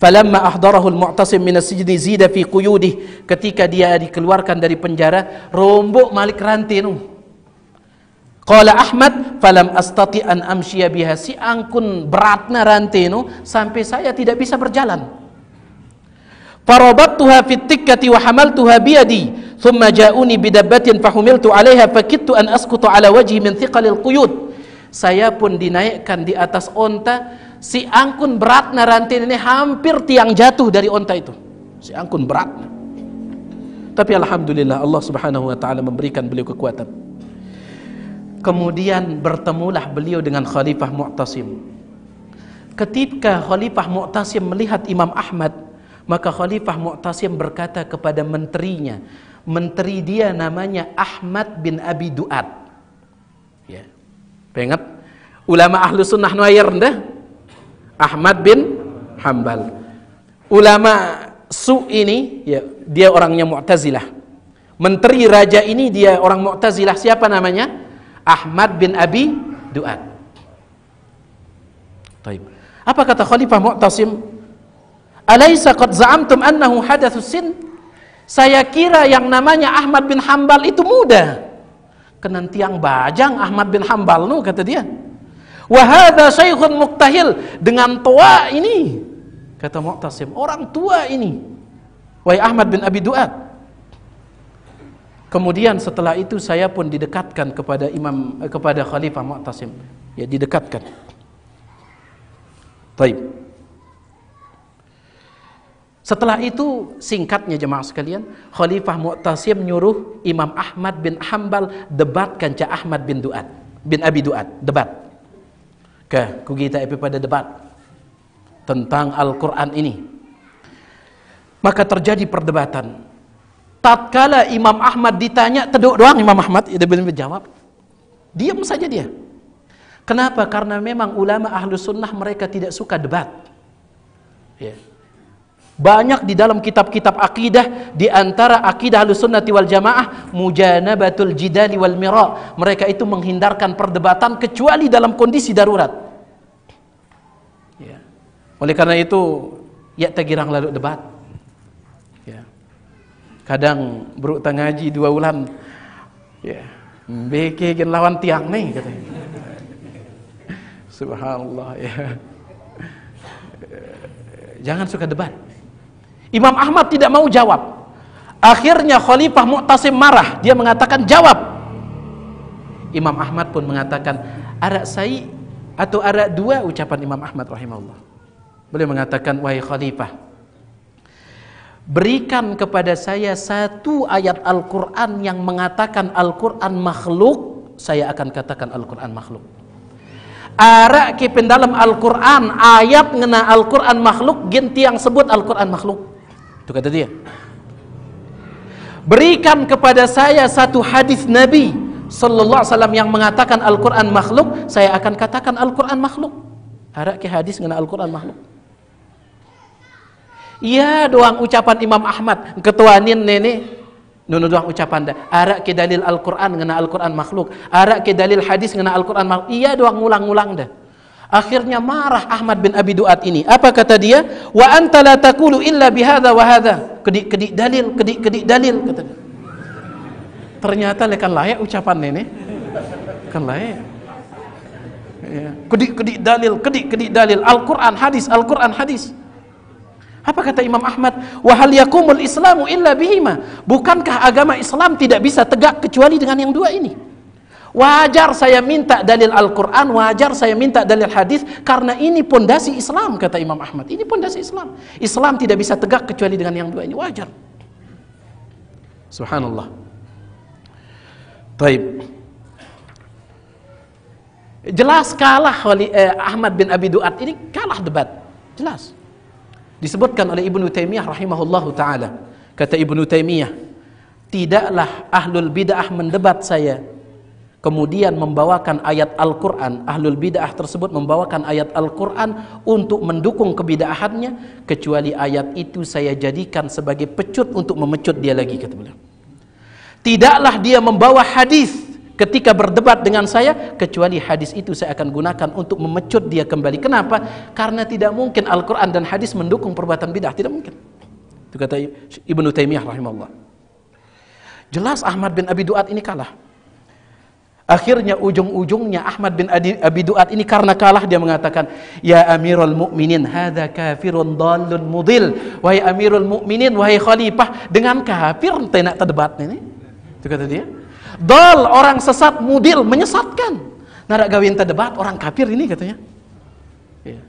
Speaker 1: Falamma ahdarahu al-Mu'tasim min as-sijni zida fi quyudih. Ketika dia dikeluarkan dari penjara, rombok Malik rantai Qala Ahmad falam astati an amsyia biha si angkun beratna rantenu sampai saya tidak bisa berjalan. Farabattuha fit tikkati wa hamaltuha bi yadi thumma ja'uni dabbatin, fahumiltu 'alaiha fakittu an askutu 'ala wajhi min thiqalil quyud. Saya pun dinaikkan di atas onta si angkun beratna rantin ini hampir tiang jatuh dari onta itu. Si angkun berat. Tapi alhamdulillah Allah Subhanahu wa taala memberikan beliau kekuatan. Kemudian bertemulah beliau dengan Khalifah Mu'tasim. Ketika Khalifah Mu'tasim melihat Imam Ahmad, maka Khalifah Mu'tasim berkata kepada menterinya, menteri dia namanya Ahmad bin Abi Duat. Ya. Pengat ulama ahlu sunnah nuayar Ahmad bin Hambal. Ulama Su ini ya, dia orangnya Mu'tazilah. Menteri raja ini dia orang Mu'tazilah. Siapa namanya? Ahmad bin Abi Duat. Taib. Apa kata Khalifah Mu'tasim? Alaysa qad za'amtum annahu hadatsus sin? Saya kira yang namanya Ahmad bin Hambal itu muda. Kenantiang bajang Ahmad bin Hambal nu kata dia. Wahada syaikhun muktahil dengan tua ini kata Mu'tasim orang tua ini wahai Ahmad bin Abi Duat Kemudian setelah itu saya pun didekatkan kepada imam eh, kepada Khalifah Mu'tasim. Ya didekatkan. Baik. Setelah itu singkatnya jemaah sekalian, Khalifah Mu'tasim nyuruh Imam Ahmad bin Hambal debatkan ca Ahmad bin Duat, bin Abi Duat, debat. Ke kita epi pada debat tentang Al-Qur'an ini. Maka terjadi perdebatan tatkala Imam Ahmad ditanya teduk doang Imam Ahmad dia belum menjawab diam saja dia kenapa karena memang ulama ahlu sunnah mereka tidak suka debat ya. banyak di dalam kitab-kitab akidah di antara akidah ahlu sunnah wal jamaah mujanabatul jidali wal mira mereka itu menghindarkan perdebatan kecuali dalam kondisi darurat ya. oleh karena itu ya tegirang lalu debat kadang berutang tangaji dua bulan ya BK gen lawan tiang nih katanya subhanallah ya jangan suka debat Imam Ahmad tidak mau jawab akhirnya Khalifah Mu'tasim marah dia mengatakan jawab Imam Ahmad pun mengatakan arak sai atau arak dua ucapan Imam Ahmad rahimahullah beliau mengatakan wahai khalifah berikan kepada saya satu ayat Al-Quran yang mengatakan Al-Quran makhluk, saya akan katakan Al-Quran makhluk. Arak kipin pendalam Al-Quran, ayat ngena Al-Quran makhluk, ginti yang sebut Al-Quran makhluk. Itu kata dia. Berikan kepada saya satu hadis Nabi Sallallahu Alaihi Wasallam yang mengatakan Al-Quran makhluk, saya akan katakan Al-Quran makhluk. Arak ke hadis ngena Al-Quran makhluk. Iya doang ucapan Imam Ahmad, ketuanin nenek. Nunu doang ucapan dah. Arak ke dalil Al-Quran ngena Al-Quran makhluk. Arak ke dalil hadis ngena Al-Quran makhluk. Iya doang ngulang-ngulang dah. Akhirnya marah Ahmad bin Abi Duat ini. Apa kata dia? Wa anta la taqulu illa bihada wa hadza. Kedik-kedik dalil, kedik-kedik dalil kata dia. Ternyata lekan layak ucapan nenek. Kan layak. Ya. Kedik-kedik dalil, kedik-kedik dalil. Al-Qur'an hadis, Al-Qur'an hadis. Apa kata Imam Ahmad? Wahal yakumul islamu illa bihima. Bukankah agama Islam tidak bisa tegak kecuali dengan yang dua ini? Wajar saya minta dalil Al-Quran, wajar saya minta dalil hadis karena ini pondasi Islam, kata Imam Ahmad. Ini pondasi Islam. Islam tidak bisa tegak kecuali dengan yang dua ini. Wajar. Subhanallah. Taib. Jelas kalah wali, eh, Ahmad bin Abi Duat ini kalah debat. Jelas disebutkan oleh Ibnu Taimiyah rahimahullahu taala. Kata Ibnu Taimiyah, tidaklah ahlul bid'ah mendebat saya kemudian membawakan ayat Al-Quran ahlul bid'ah tersebut membawakan ayat Al-Quran untuk mendukung kebid'ahannya kecuali ayat itu saya jadikan sebagai pecut untuk memecut dia lagi kata beliau tidaklah dia membawa hadis ketika berdebat dengan saya kecuali hadis itu saya akan gunakan untuk memecut dia kembali kenapa karena tidak mungkin Al-Quran dan hadis mendukung perbuatan bidah tidak mungkin itu kata Ibnu Taimiyah rahimahullah jelas Ahmad bin Abi Duat ini kalah akhirnya ujung-ujungnya Ahmad bin Adi, Abi Duat ini karena kalah dia mengatakan ya amirul Mukminin, hadza kafirun dalun mudil wahai amirul Mukminin, wahai khalifah dengan kafir tenak terdebat ini itu kata dia Dol orang sesat mudil menyesatkan. Narak gawin terdebat orang kafir ini katanya. Ya.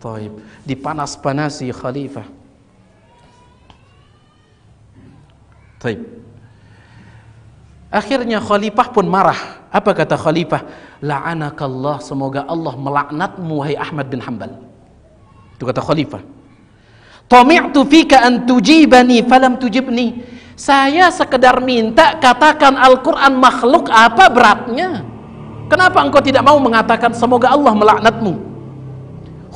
Speaker 1: Taib dipanas-panasi khalifah. Taib. Akhirnya khalifah pun marah. Apa kata khalifah? La'anakallah, semoga Allah melaknatmu hai Ahmad bin Hanbal. Itu kata khalifah. Tami'tu fika an tujibani falam tujibni. Saya sekedar minta katakan Al-Quran makhluk apa beratnya. Kenapa engkau tidak mau mengatakan semoga Allah melaknatmu?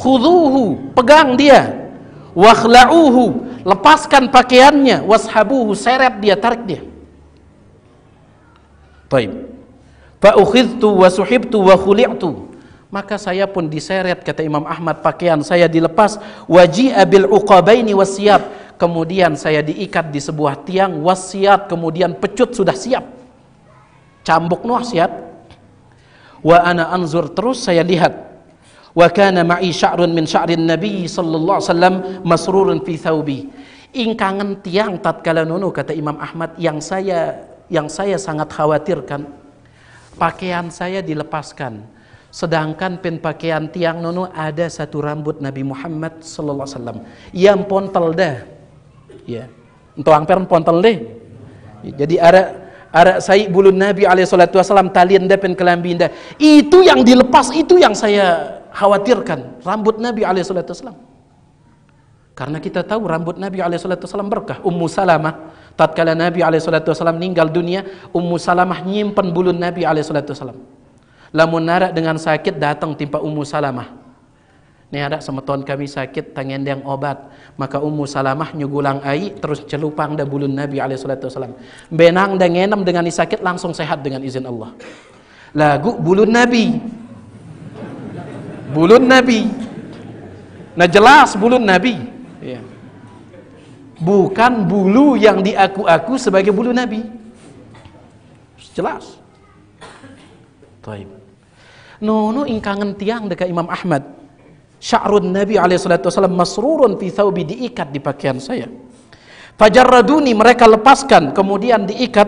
Speaker 1: Khuduhu, pegang dia. Wakhla'uhu, lepaskan pakaiannya. Washabuhu, seret dia, tarik dia. Taib. Fa'ukhidtu wa suhibtu wa khuli'tu maka saya pun diseret kata Imam Ahmad pakaian saya dilepas waji abil uqabaini wasiyab kemudian saya diikat di sebuah tiang wasiat kemudian pecut sudah siap cambuk nu wasiat wa ana anzur terus saya lihat wa kana ma'i sya'run min sya'rin nabi sallallahu alaihi wasallam masrurun fi thawbi ingkangen tiang tatkala nunu kata Imam Ahmad yang saya yang saya sangat khawatirkan pakaian saya dilepaskan sedangkan pin pakaian tiang nunu ada satu rambut Nabi Muhammad sallallahu alaihi wasallam yang pontel dah ya untuk angperan ponten leh jadi ada ada saya bulu Nabi alaihi salatu wasallam talian depan kelambi indah itu yang dilepas itu yang saya khawatirkan rambut Nabi alaihi salatu wasallam karena kita tahu rambut Nabi alaihi salatu wasallam berkah Ummu Salamah tatkala Nabi alaihi salatu wasallam meninggal dunia Ummu Salamah nyimpen bulu Nabi alaihi salatu wasallam lamun narak dengan sakit datang timpa Ummu Salamah Ni ada semeton kami sakit tangan yang obat. Maka Ummu Salamah nyugulang air terus celupang da bulun Nabi alaihi salatu wasalam. Benang dan enam dengan sakit langsung sehat dengan izin Allah. Lagu bulun Nabi. Bulun Nabi. Nah jelas bulun Nabi. Ya. Bukan bulu yang diaku-aku sebagai bulu Nabi. Jelas. Taib. Nono ingkangan tiang dekat Imam Ahmad sya'run Nabi SAW masrurun fi thawbi diikat di pakaian saya. Fajarraduni mereka lepaskan kemudian diikat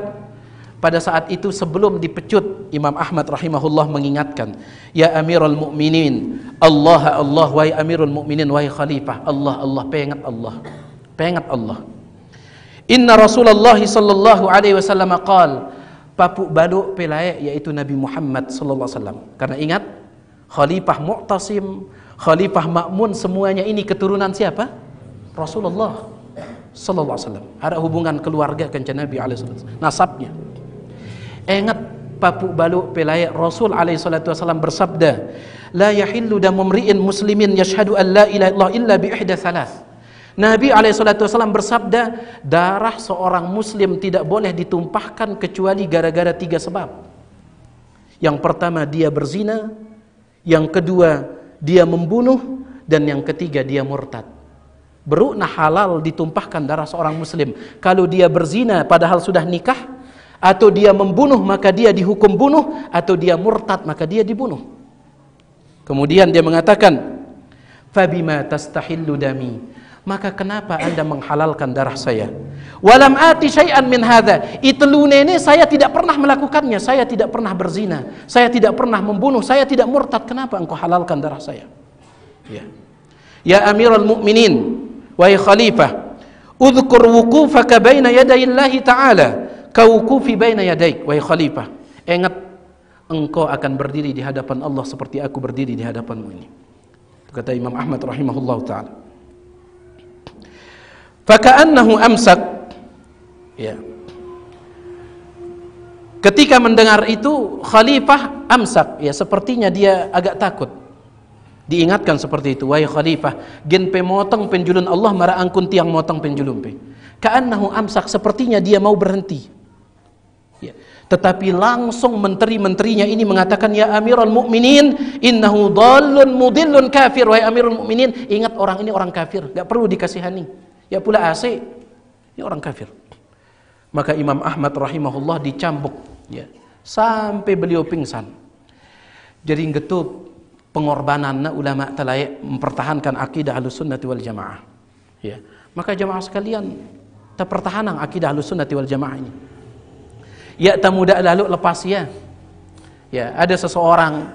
Speaker 1: pada saat itu sebelum dipecut Imam Ahmad rahimahullah mengingatkan ya amirul mu'minin Allah Allah wahai amirul mu'minin wahai khalifah Allah Allah pengat Allah pengat Allah Inna Rasulullah sallallahu alaihi wasallam qal papu baluk pelayak yaitu Nabi Muhammad sallallahu alaihi wasallam karena ingat khalifah Mu'tasim Khalifah Ma'mun semuanya ini keturunan siapa? Rasulullah sallallahu alaihi wasallam. Ada hubungan keluarga kanca Nabi alaihi wasallam. Nasabnya. Ingat papu Baluk pelayak Rasul alaihi salatu wasallam bersabda, "La yahillu damu mri'in muslimin yashhadu an la ilaha illallah illa bi ihda thalath." Nabi wasallam bersabda, darah seorang muslim tidak boleh ditumpahkan kecuali gara-gara tiga sebab. Yang pertama dia berzina, yang kedua dia membunuh dan yang ketiga dia murtad beruknah halal ditumpahkan darah seorang muslim kalau dia berzina padahal sudah nikah atau dia membunuh maka dia dihukum bunuh atau dia murtad maka dia dibunuh kemudian dia mengatakan fabima tastahillu dami maka kenapa Anda menghalalkan darah saya? Walam ati syai'an min hadha. Itelu saya tidak pernah melakukannya, saya tidak pernah berzina, saya tidak pernah membunuh, saya tidak murtad. Kenapa engkau halalkan darah saya? Ya. Ya Amirul Mukminin, wahai khalifah, udhkur wukufaka baina yadayillahi taala, kawukufi baina yadayk, wahai khalifah. Ingat engkau akan berdiri di hadapan Allah seperti aku berdiri di hadapanmu ini. Kata Imam Ahmad rahimahullah taala. Faka'annahu amsak. Ya. Ketika mendengar itu Khalifah amsak, ya sepertinya dia agak takut. Diingatkan seperti itu, wahai Khalifah, gen pemotong penjulun Allah mara angkun tiang motong penjulun pe. Ka'annahu amsak, sepertinya dia mau berhenti. Ya. Tetapi langsung menteri-menterinya ini mengatakan ya Amirul Mukminin, innahu dalun mudillun kafir wahai Amirul Mukminin, ingat orang ini orang kafir, nggak perlu dikasihani. Ya pula AC, ini orang kafir. Maka Imam Ahmad rahimahullah dicambuk ya, sampai beliau pingsan. Jadi ngetup pengorbanan ulama telah mempertahankan akidah Ahlussunnah wal Jamaah. Ya. Maka jamaah sekalian, terpertahanan akidah Ahlussunnah wal Jamaah ini. Ya tamuda lalu lepas ya. Ya, ada seseorang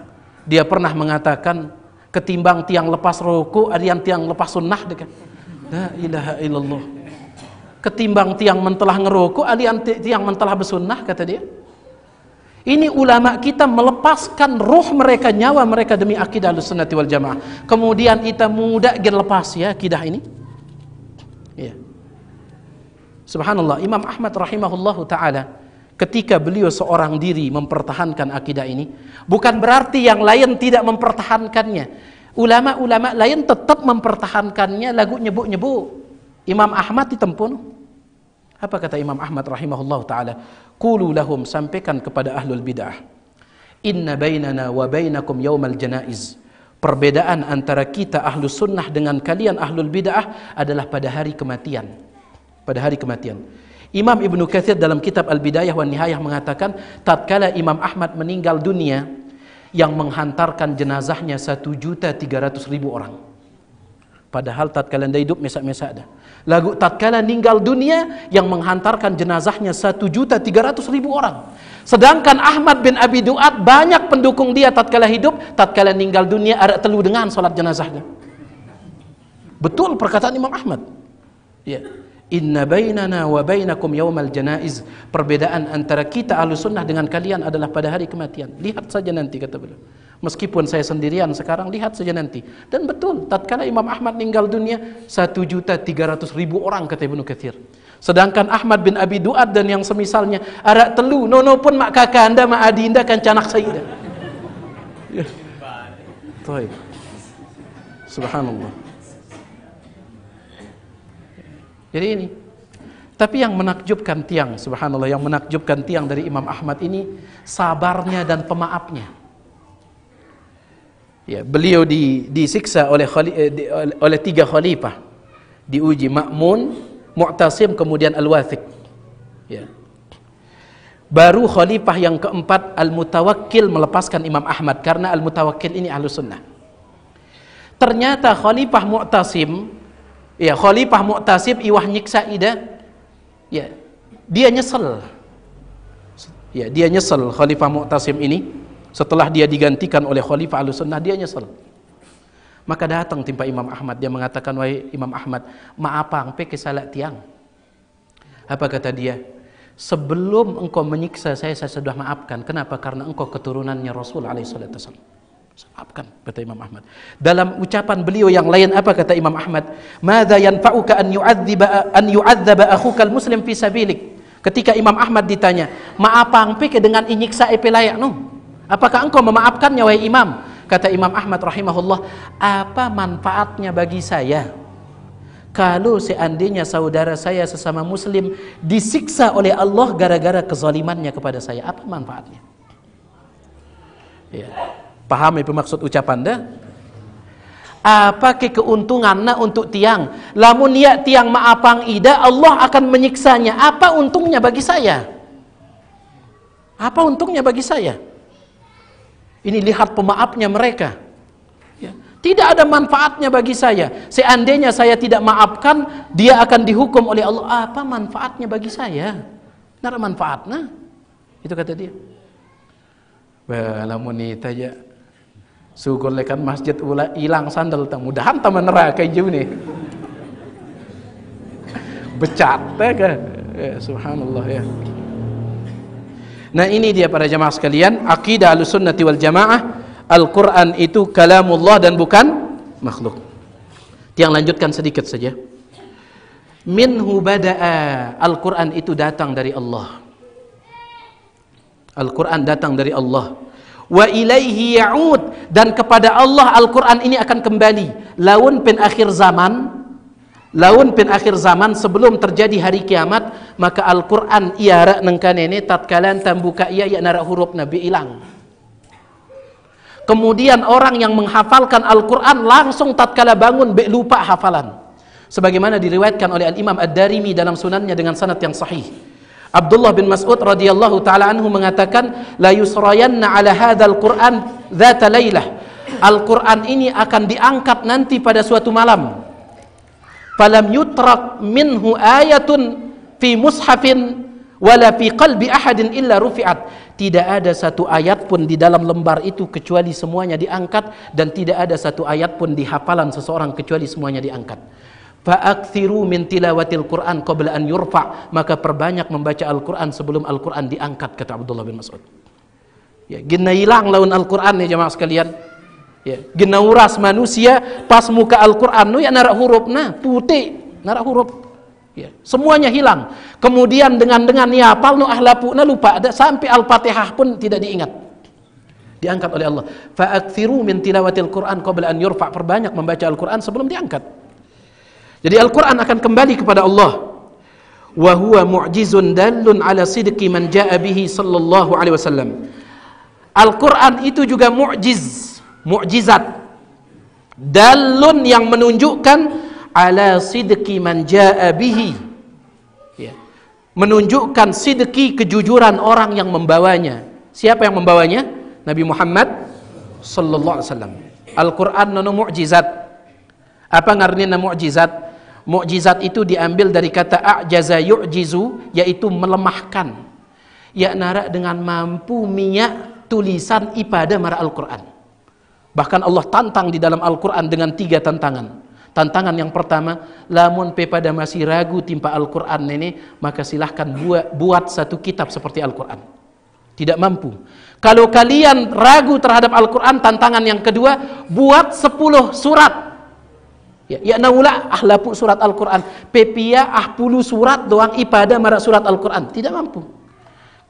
Speaker 1: dia pernah mengatakan ketimbang tiang lepas ruku, ada yang tiang lepas sunnah dekat. La ilaha illallah. Ketimbang tiang mentelah ngerokok, alian tiang mentelah bersunnah, kata dia. Ini ulama kita melepaskan roh mereka, nyawa mereka demi akidah sunnati wal jamaah. Kemudian kita muda gen lepas ya akidah ini. Ya. Subhanallah, Imam Ahmad rahimahullahu taala ketika beliau seorang diri mempertahankan akidah ini, bukan berarti yang lain tidak mempertahankannya. Ulama-ulama lain tetap mempertahankannya lagu nyebu-nyebu. Imam Ahmad ditempun. Apa kata Imam Ahmad rahimahullah taala? kulu lahum sampaikan kepada ahlul bidah. Inna bainana wa bainakum yawmal janaiz. Perbedaan antara kita ahlu sunnah dengan kalian ahlul bidah adalah pada hari kematian. Pada hari kematian. Imam Ibnu Katsir dalam kitab Al-Bidayah wa Nihayah mengatakan tatkala Imam Ahmad meninggal dunia, yang menghantarkan jenazahnya satu juta tiga ratus ribu orang. Padahal tatkala dia hidup mesak-mesak ada. Lagu tatkala meninggal dunia yang menghantarkan jenazahnya satu juta tiga ratus ribu orang. Sedangkan Ahmad bin Abi Duat banyak pendukung dia tatkala hidup, tatkala meninggal dunia ada telu dengan salat jenazahnya. Betul perkataan Imam Ahmad. Ya. Inna bainana wa bainakum yawmal janaiz. Perbedaan antara kita alusunnah dengan kalian adalah pada hari kematian. Lihat saja nanti kata beliau. Meskipun saya sendirian sekarang lihat saja nanti. Dan betul, tatkala Imam Ahmad meninggal dunia 1.300.000 orang kata Ibnu Katsir. Sedangkan Ahmad bin Abi Duat dan yang semisalnya arak telu nono pun mak kakak anda mak adinda kan canak saya. Ya. Subhanallah. Jadi ini. Tapi yang menakjubkan tiang, subhanallah, yang menakjubkan tiang dari Imam Ahmad ini sabarnya dan pemaafnya. Ya, beliau di, disiksa oleh khali, eh, di, oleh tiga khalifah. Diuji Ma'mun, Mu'tasim, kemudian Al-Wathiq. Ya. Baru khalifah yang keempat Al-Mutawakkil melepaskan Imam Ahmad karena Al-Mutawakkil ini ahlu sunnah. Ternyata khalifah Mu'tasim Ya, Khalifah Mu'tasib iwah nyiksa Ida. Ya, dia nyesel. Ya, dia nyesel Khalifah Mu'tasib ini setelah dia digantikan oleh Khalifah Al-Sunnah dia nyesel. Maka datang timpa Imam Ahmad dia mengatakan wahai Imam Ahmad, maaf pe kesalah tiang. Apa kata dia? Sebelum engkau menyiksa saya, saya sudah maafkan. Kenapa? Karena engkau keturunannya Rasul alaihi salatu wasallam. Maafkan, kata Imam Ahmad. Dalam ucapan beliau yang lain apa kata Imam Ahmad? Madza yanfa'uka an yu'adziba an yu'adzdzaba akhukal muslim fi sabilik. Ketika Imam Ahmad ditanya, "Maapang pike dengan inyiksa epe layak nu?" Apakah engkau memaafkannya wahai Imam? Kata Imam Ahmad rahimahullah, "Apa manfaatnya bagi saya?" Kalau seandainya saudara saya sesama muslim disiksa oleh Allah gara-gara kezalimannya kepada saya, apa manfaatnya? Ya. Pahami pemaksud ucapan dia? Apa ke nak untuk tiang? Lamun niat tiang maapang ida, Allah akan menyiksanya. Apa untungnya bagi saya? Apa untungnya bagi saya? Ini lihat pemaafnya mereka. Ya. Tidak ada manfaatnya bagi saya. Seandainya saya tidak maafkan, dia akan dihukum oleh Allah. Apa manfaatnya bagi saya? Nara manfaatnya? Itu kata dia. Balamunita ya. Sugur lekan masjid ulah hilang sandal tak mudah hantam neraka jauh nih becat teh ya, subhanallah ya nah ini dia para jamaah sekalian akidah alusunnati wal jamaah Al-Quran itu kalamullah dan bukan makhluk yang lanjutkan sedikit saja minhu bada'a Al-Quran itu datang dari Allah Al-Quran datang dari Allah wa ilaihi ya'ud dan kepada Allah Al-Qur'an ini akan kembali laun pin akhir zaman laun pin akhir zaman sebelum terjadi hari kiamat maka Al-Qur'an iara nengkane ini tatkala tambuka ia ya narak huruf nabi hilang. kemudian orang yang menghafalkan Al-Qur'an langsung tatkala bangun be lupa hafalan sebagaimana diriwayatkan oleh Al-Imam Ad-Darimi dalam sunannya dengan sanad yang sahih Abdullah bin Mas'ud radhiyallahu taala anhu mengatakan la yusrayanna ala hadzal Qur'an dzata lailah. Al-Qur'an ini akan diangkat nanti pada suatu malam. Falam yutraq minhu ayatun fi mushafin wala fi qalbi ahadin illa rufi'at. Tidak ada satu ayat pun di dalam lembar itu kecuali semuanya diangkat dan tidak ada satu ayat pun di hafalan seseorang kecuali semuanya diangkat. Fa'akthiru min tilawatil Qur'an qabla an yurfa. Maka perbanyak membaca Al-Qur'an sebelum Al-Qur'an diangkat kata Abdullah bin Mas'ud. Ya, gina hilang laun Al-Qur'an ya jemaah sekalian. Ya, gina uras manusia pas muka Al-Qur'an nu ya narak huruf nah putih narak huruf. Ya, semuanya hilang. Kemudian dengan dengan ya apal nu ahlapu nah lupa ada sampai Al-Fatihah pun tidak diingat diangkat oleh Allah. Fa'akthiru min tilawatil Qur'an qabla an yurfa. Perbanyak membaca Al-Qur'an sebelum diangkat. Jadi Al-Quran akan kembali kepada Allah. Wahyu mu'jizun dalun ala Sidki man ja'a sallallahu alaihi wasallam. Al-Quran itu juga mu'jiz, mu'jizat. dalun yang menunjukkan ala sidqi man ja'a ya. Menunjukkan sidqi kejujuran orang yang membawanya. Siapa yang membawanya? Nabi Muhammad sallallahu alaihi wasallam. Al-Quran nanu mu'jizat. Apa ngarni nama mu'jizat? Mukjizat itu diambil dari kata a'jaza yu'jizu yaitu melemahkan. Ya narak dengan mampu minyak tulisan ibadah mara Al-Qur'an. Bahkan Allah tantang di dalam Al-Qur'an dengan tiga tantangan. Tantangan yang pertama, lamun pe pada masih ragu timpa Al-Qur'an ini, maka silahkan buat, buat satu kitab seperti Al-Qur'an. Tidak mampu. Kalau kalian ragu terhadap Al-Qur'an, tantangan yang kedua, buat 10 surat Ya, ya naula ahlapu surat Al-Quran. Pepia ahpulu surat doang ibadah marak surat Al-Quran. Tidak mampu.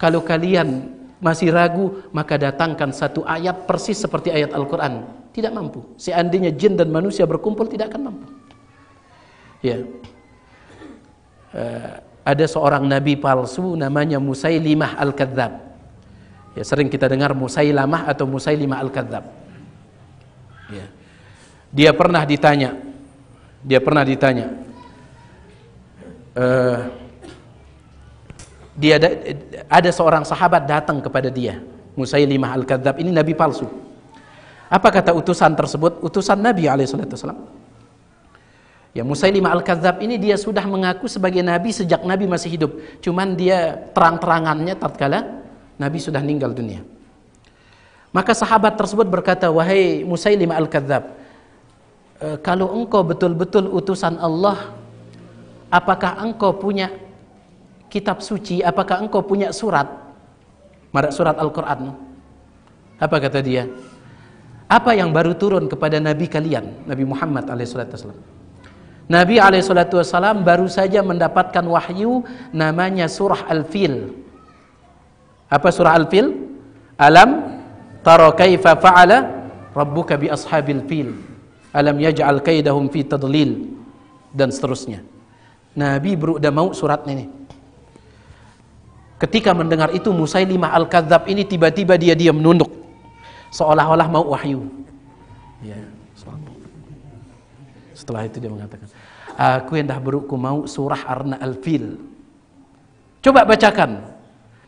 Speaker 1: Kalau kalian masih ragu, maka datangkan satu ayat persis seperti ayat Al-Quran. Tidak mampu. Seandainya jin dan manusia berkumpul, tidak akan mampu. Ya. Uh, ada seorang nabi palsu namanya Musailimah Al-Kadzab. Ya, sering kita dengar Musailamah atau Musailimah Al-Kadzab. Ya. Dia pernah ditanya, dia pernah ditanya uh, dia ada, ada seorang sahabat datang kepada dia Musailimah al-Kadzab ini nabi palsu apa kata utusan tersebut utusan nabi alaihissalam ya Musailimah al-Kadzab ini dia sudah mengaku sebagai nabi sejak nabi masih hidup cuman dia terang-terangannya tatkala nabi sudah meninggal dunia maka sahabat tersebut berkata wahai Musailimah al-Kadzab E, kalau engkau betul-betul utusan Allah, apakah engkau punya kitab suci? Apakah engkau punya surat? surat Al-Qur'an. Apa kata dia? Apa yang baru turun kepada nabi kalian, Nabi Muhammad alaihissalam? Nabi alaihissalam baru saja mendapatkan wahyu namanya surah Al-Fil. Apa surah Al-Fil? Alam tara kaifa fa'ala rabbuka bi ashabil fil alam yaj'al kaidahum fi tadlil dan seterusnya. Nabi berudah mau surat ini. Ketika mendengar itu Musailimah Al-Kadzab ini tiba-tiba dia diam menunduk seolah-olah mau wahyu. Ya, Setelah itu dia mengatakan, "Aku yang dah beruku mau surah Arna Al-Fil." Coba bacakan.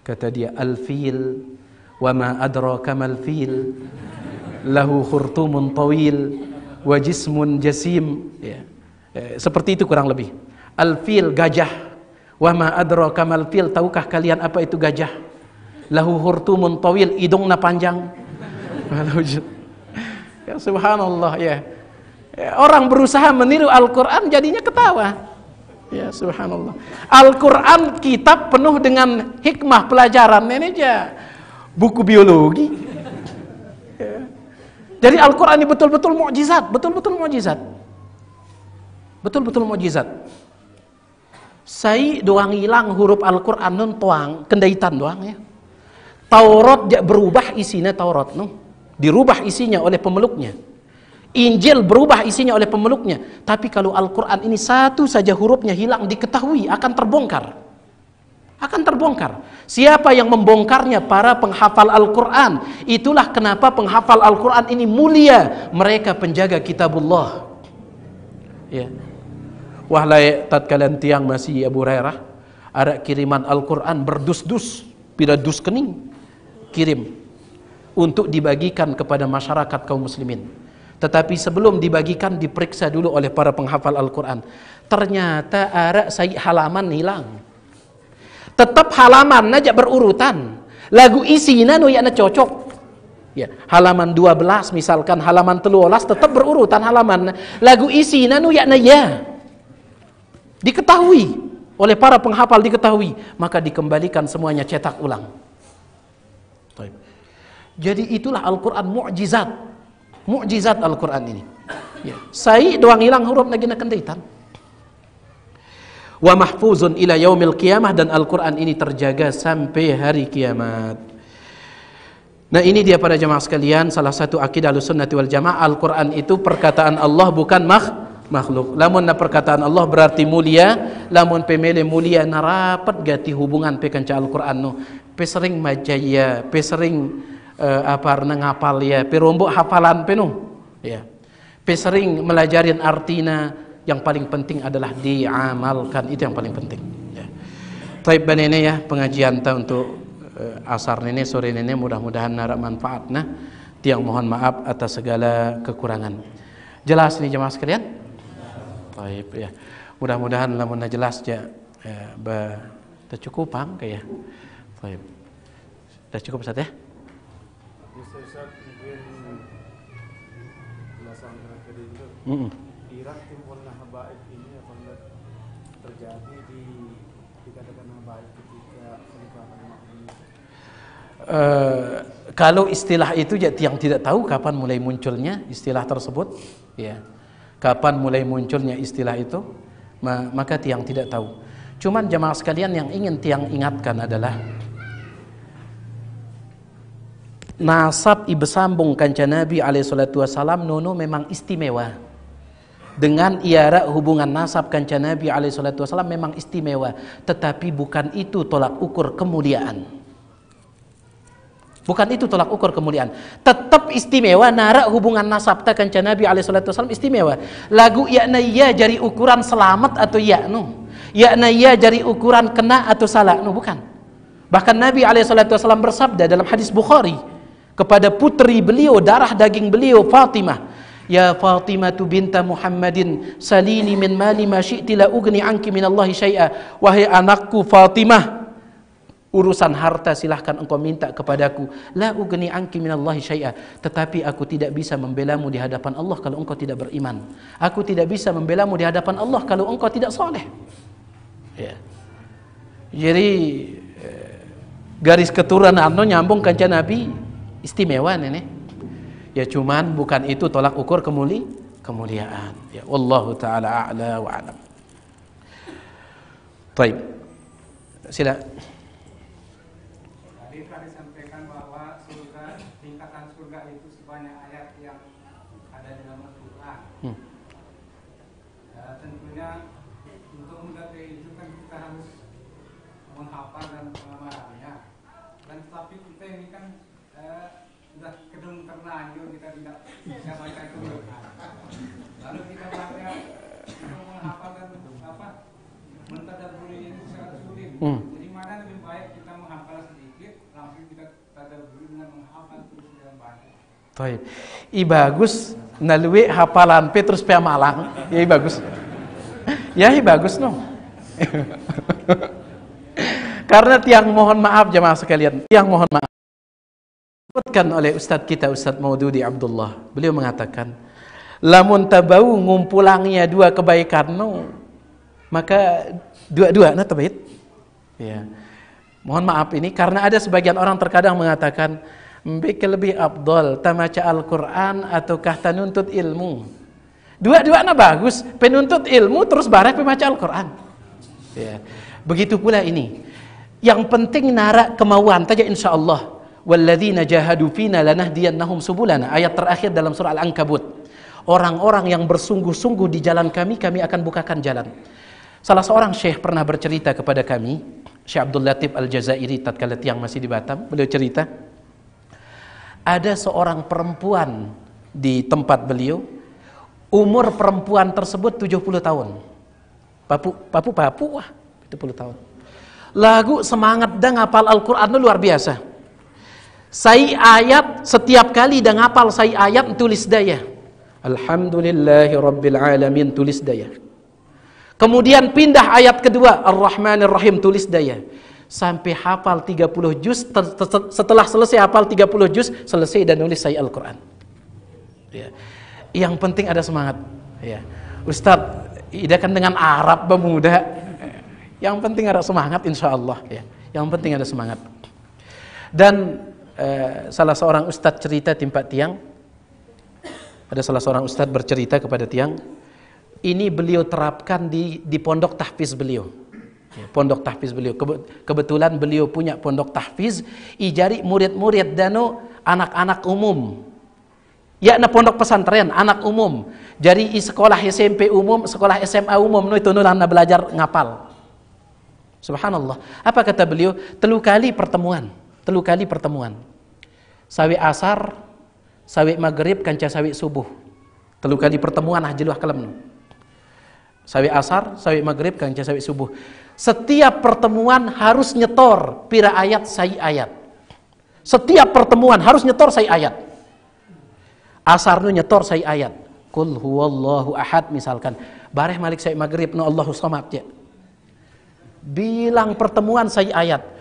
Speaker 1: Kata dia, "Al-Fil wa ma adraka mal fil lahu khurtumun tawil." wajismun jasim ya. Eh, seperti itu kurang lebih Alfil gajah wa ma kamal fil tahukah kalian apa itu gajah lahu hurtumun tawil na panjang ya subhanallah ya. ya orang berusaha meniru Al-Quran jadinya ketawa ya subhanallah Al-Quran kitab penuh dengan hikmah pelajaran ini aja buku biologi jadi Al-Quran ini betul-betul mukjizat, betul-betul mukjizat, betul-betul mukjizat. Saya doang hilang huruf Al-Quran nun tuang kendaitan doang ya. Taurat dia berubah isinya Taurat nun. Dirubah isinya oleh pemeluknya. Injil berubah isinya oleh pemeluknya. Tapi kalau Al-Quran ini satu saja hurufnya hilang diketahui akan terbongkar akan terbongkar. Siapa yang membongkarnya? Para penghafal Al-Quran. Itulah kenapa penghafal Al-Quran ini mulia. Mereka penjaga kitabullah. Ya. Wahlai tatkalian tiang masih Abu Hurairah. Ada kiriman Al-Quran berdus-dus. pira dus kening. Kirim. Untuk dibagikan kepada masyarakat kaum muslimin. Tetapi sebelum dibagikan diperiksa dulu oleh para penghafal Al-Quran. Ternyata arak sayi halaman hilang tetap halaman najak berurutan lagu isina nu yana cocok ya halaman 12 misalkan halaman telulas tetap berurutan halaman lagu isina nu yana ya diketahui oleh para penghafal diketahui maka dikembalikan semuanya cetak ulang jadi itulah Al-Quran mu'jizat mu'jizat Al-Quran ini ya. saya doang hilang huruf lagi nak kenditan wa mahfuzun ila yaumil qiyamah dan Al-Qur'an ini terjaga sampai hari kiamat. Nah ini dia para jamaah sekalian salah satu akidah sunnati wal jamaah Al-Quran itu perkataan Allah bukan makh makhluk lamun na perkataan Allah berarti mulia lamun pemilih mulia nah rapat gati hubungan pe kanca Al-Quran nu pe sering majaya pe sering uh, apa ngapal ya pe hafalan penuh ya pe sering melajarin artina yang paling penting adalah diamalkan itu yang paling penting ya. Taib ini ya pengajian ta untuk uh, asar nenek sore nenek mudah-mudahan narak manfaat nah tiang mohon maaf atas segala kekurangan jelas ini jemaah sekalian Taib ya mudah-mudahan lamunnya jelas ya, ya ba tercukupang kayak Taib sudah cukup Ustaz ya Mm -mm kira timbulnya habaib ini enggak terjadi di dikatakan habaib ketika pernikahan makmum Uh, eh, kalau istilah itu ya, yang tidak tahu kapan mulai munculnya istilah tersebut, ya, kapan mulai munculnya istilah itu, maka tiang tidak tahu. Cuman jemaah sekalian yang ingin tiang ingatkan adalah nasab ibesambung kanca Nabi alaihi salatu wasalam nono memang istimewa dengan iara hubungan nasab kanca Nabi alaihi salatu wasallam memang istimewa tetapi bukan itu tolak ukur kemuliaan bukan itu tolak ukur kemuliaan tetap istimewa nara hubungan nasab ta kanca Nabi alaihi salatu wasallam istimewa lagu yakna iya jari ukuran selamat atau ya yakna ya jari ukuran kena atau salah nu bukan bahkan Nabi alaihi salatu wasallam bersabda dalam hadis Bukhari kepada putri beliau darah daging beliau Fatimah Ya Fatimah binta Muhammadin salini min mali ma syi'ti la ugni anki min Allah syai'a. Wahai anakku Fatimah, urusan harta silahkan engkau minta kepadaku. La ugni anki min Allah syai'a. Tetapi aku tidak bisa membelamu di hadapan Allah kalau engkau tidak beriman. Aku tidak bisa membelamu di hadapan Allah kalau engkau tidak soleh. Ya. Jadi eh, garis keturunan anu nyambung kanca Nabi istimewa nih ya cuman bukan itu tolak ukur kemuli kemuliaan ya Allah taala a'la wa alam. Baik. Sila terlanjur kita tidak bisa baca itu lalu kita baca kita menghafalkan apa mentadaburinya itu sangat sulit hmm. jadi mana lebih baik kita menghafal sedikit langsung kita tadaburi dengan menghafal terus dalam baca Taib. I bagus nalui hafalan pe terus pe malang. Ya i bagus. ya i bagus no. Karena tiang mohon maaf jemaah sekalian, tiang mohon maaf disebutkan oleh Ustadz kita Ustadz Maududi Abdullah beliau mengatakan lamun tabau ngumpulangnya dua kebaikan no, maka dua-dua nah tabait ya mohon maaf ini karena ada sebagian orang terkadang mengatakan Mbeke lebih abdol tamaca Al-Quran ataukah tanuntut ilmu dua-duanya bagus penuntut ilmu terus barek pemaca Al-Quran ya. begitu pula ini yang penting narak kemauan saja insya Allah walladzina jahadu fina lanahdiyannahum subulana ayat terakhir dalam surah Al-Ankabut orang-orang yang bersungguh-sungguh di jalan kami kami akan bukakan jalan salah seorang syekh pernah bercerita kepada kami Syekh Abdul Latif Al-Jazairi tatkala tiang masih di Batam beliau cerita ada seorang perempuan di tempat beliau umur perempuan tersebut 70 tahun papu papu Papua 70 tahun lagu semangat dan ngapal Al-Qur'an luar biasa sai ayat setiap kali dan ngapal sai ayat tulis daya. Alhamdulillahi rabbil alamin tulis daya. Kemudian pindah ayat kedua Ar-Rahmanir Rahim tulis daya. Sampai hafal 30 juz setelah selesai hafal 30 juz selesai dan nulis saya Al-Qur'an. Ya. Yang penting ada semangat. Ya. Ustaz, ida kan dengan Arab pemuda. Yang penting ada semangat insyaallah ya. Yang penting ada semangat. Dan Eh, salah seorang ustadz cerita tempat tiang ada salah seorang ustadz bercerita kepada tiang ini beliau terapkan di di pondok tahfiz beliau ya, pondok tahfiz beliau kebetulan beliau punya pondok tahfiz ijari murid-murid danu anak-anak umum Ya na pondok pesantren anak umum jadi sekolah SMP umum sekolah SMA umum itu nulana belajar ngapal subhanallah apa kata beliau telu kali pertemuan telu kali pertemuan sawi asar sawi maghrib kanca sawi subuh telu kali pertemuan ahjeluh kalam sawi asar sawi maghrib kanca sawi subuh setiap pertemuan harus nyetor pira ayat sayi ayat setiap pertemuan harus nyetor sayi ayat asar nu nyetor sayi ayat kul huwallahu ahad misalkan bareh malik sayi maghrib nu allahu samad ya bilang pertemuan sayi ayat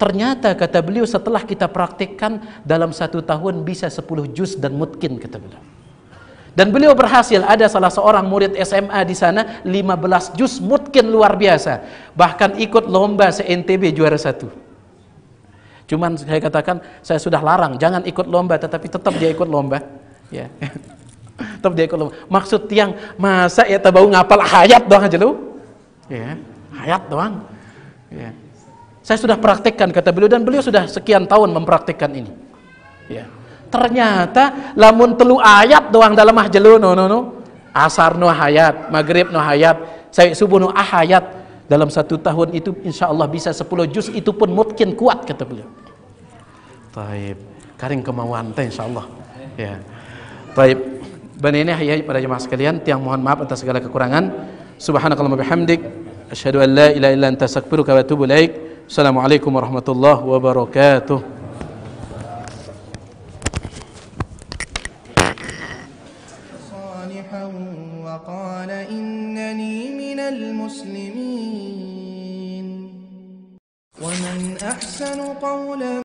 Speaker 1: Ternyata kata beliau setelah kita praktikkan dalam satu tahun bisa 10 juz dan mungkin kata beliau. Dan beliau berhasil ada salah seorang murid SMA di sana 15 juz mungkin luar biasa. Bahkan ikut lomba se-NTB juara satu. Cuman saya katakan saya sudah larang jangan ikut lomba tetapi tetap dia ikut lomba. Ya. tetap dia ikut lomba. Maksud yang masa ya tabau ngapal hayat doang aja lu. Ya, hayat doang. Ya. Saya sudah praktekkan kata beliau dan beliau sudah sekian tahun mempraktekkan ini. Ya. Ternyata lamun telu ayat doang dalam mahjelu no no no. Asar no hayat, maghrib no hayat, saya subuh no ahayat. Ah dalam satu tahun itu insya Allah bisa sepuluh juz itu pun mungkin kuat kata beliau. Taib, karing kemauan teh insya Allah. Ya. Taib, Bani ini hayai pada jemaah sekalian, tiang mohon maaf atas segala kekurangan. Subhanallah, bihamdik, asyhadu an la ilaha illa anta astaghfiruka wa atubu السلام عليكم ورحمة الله وبركاته صالحا وقال إنني من المسلمين ومن أحسن قولا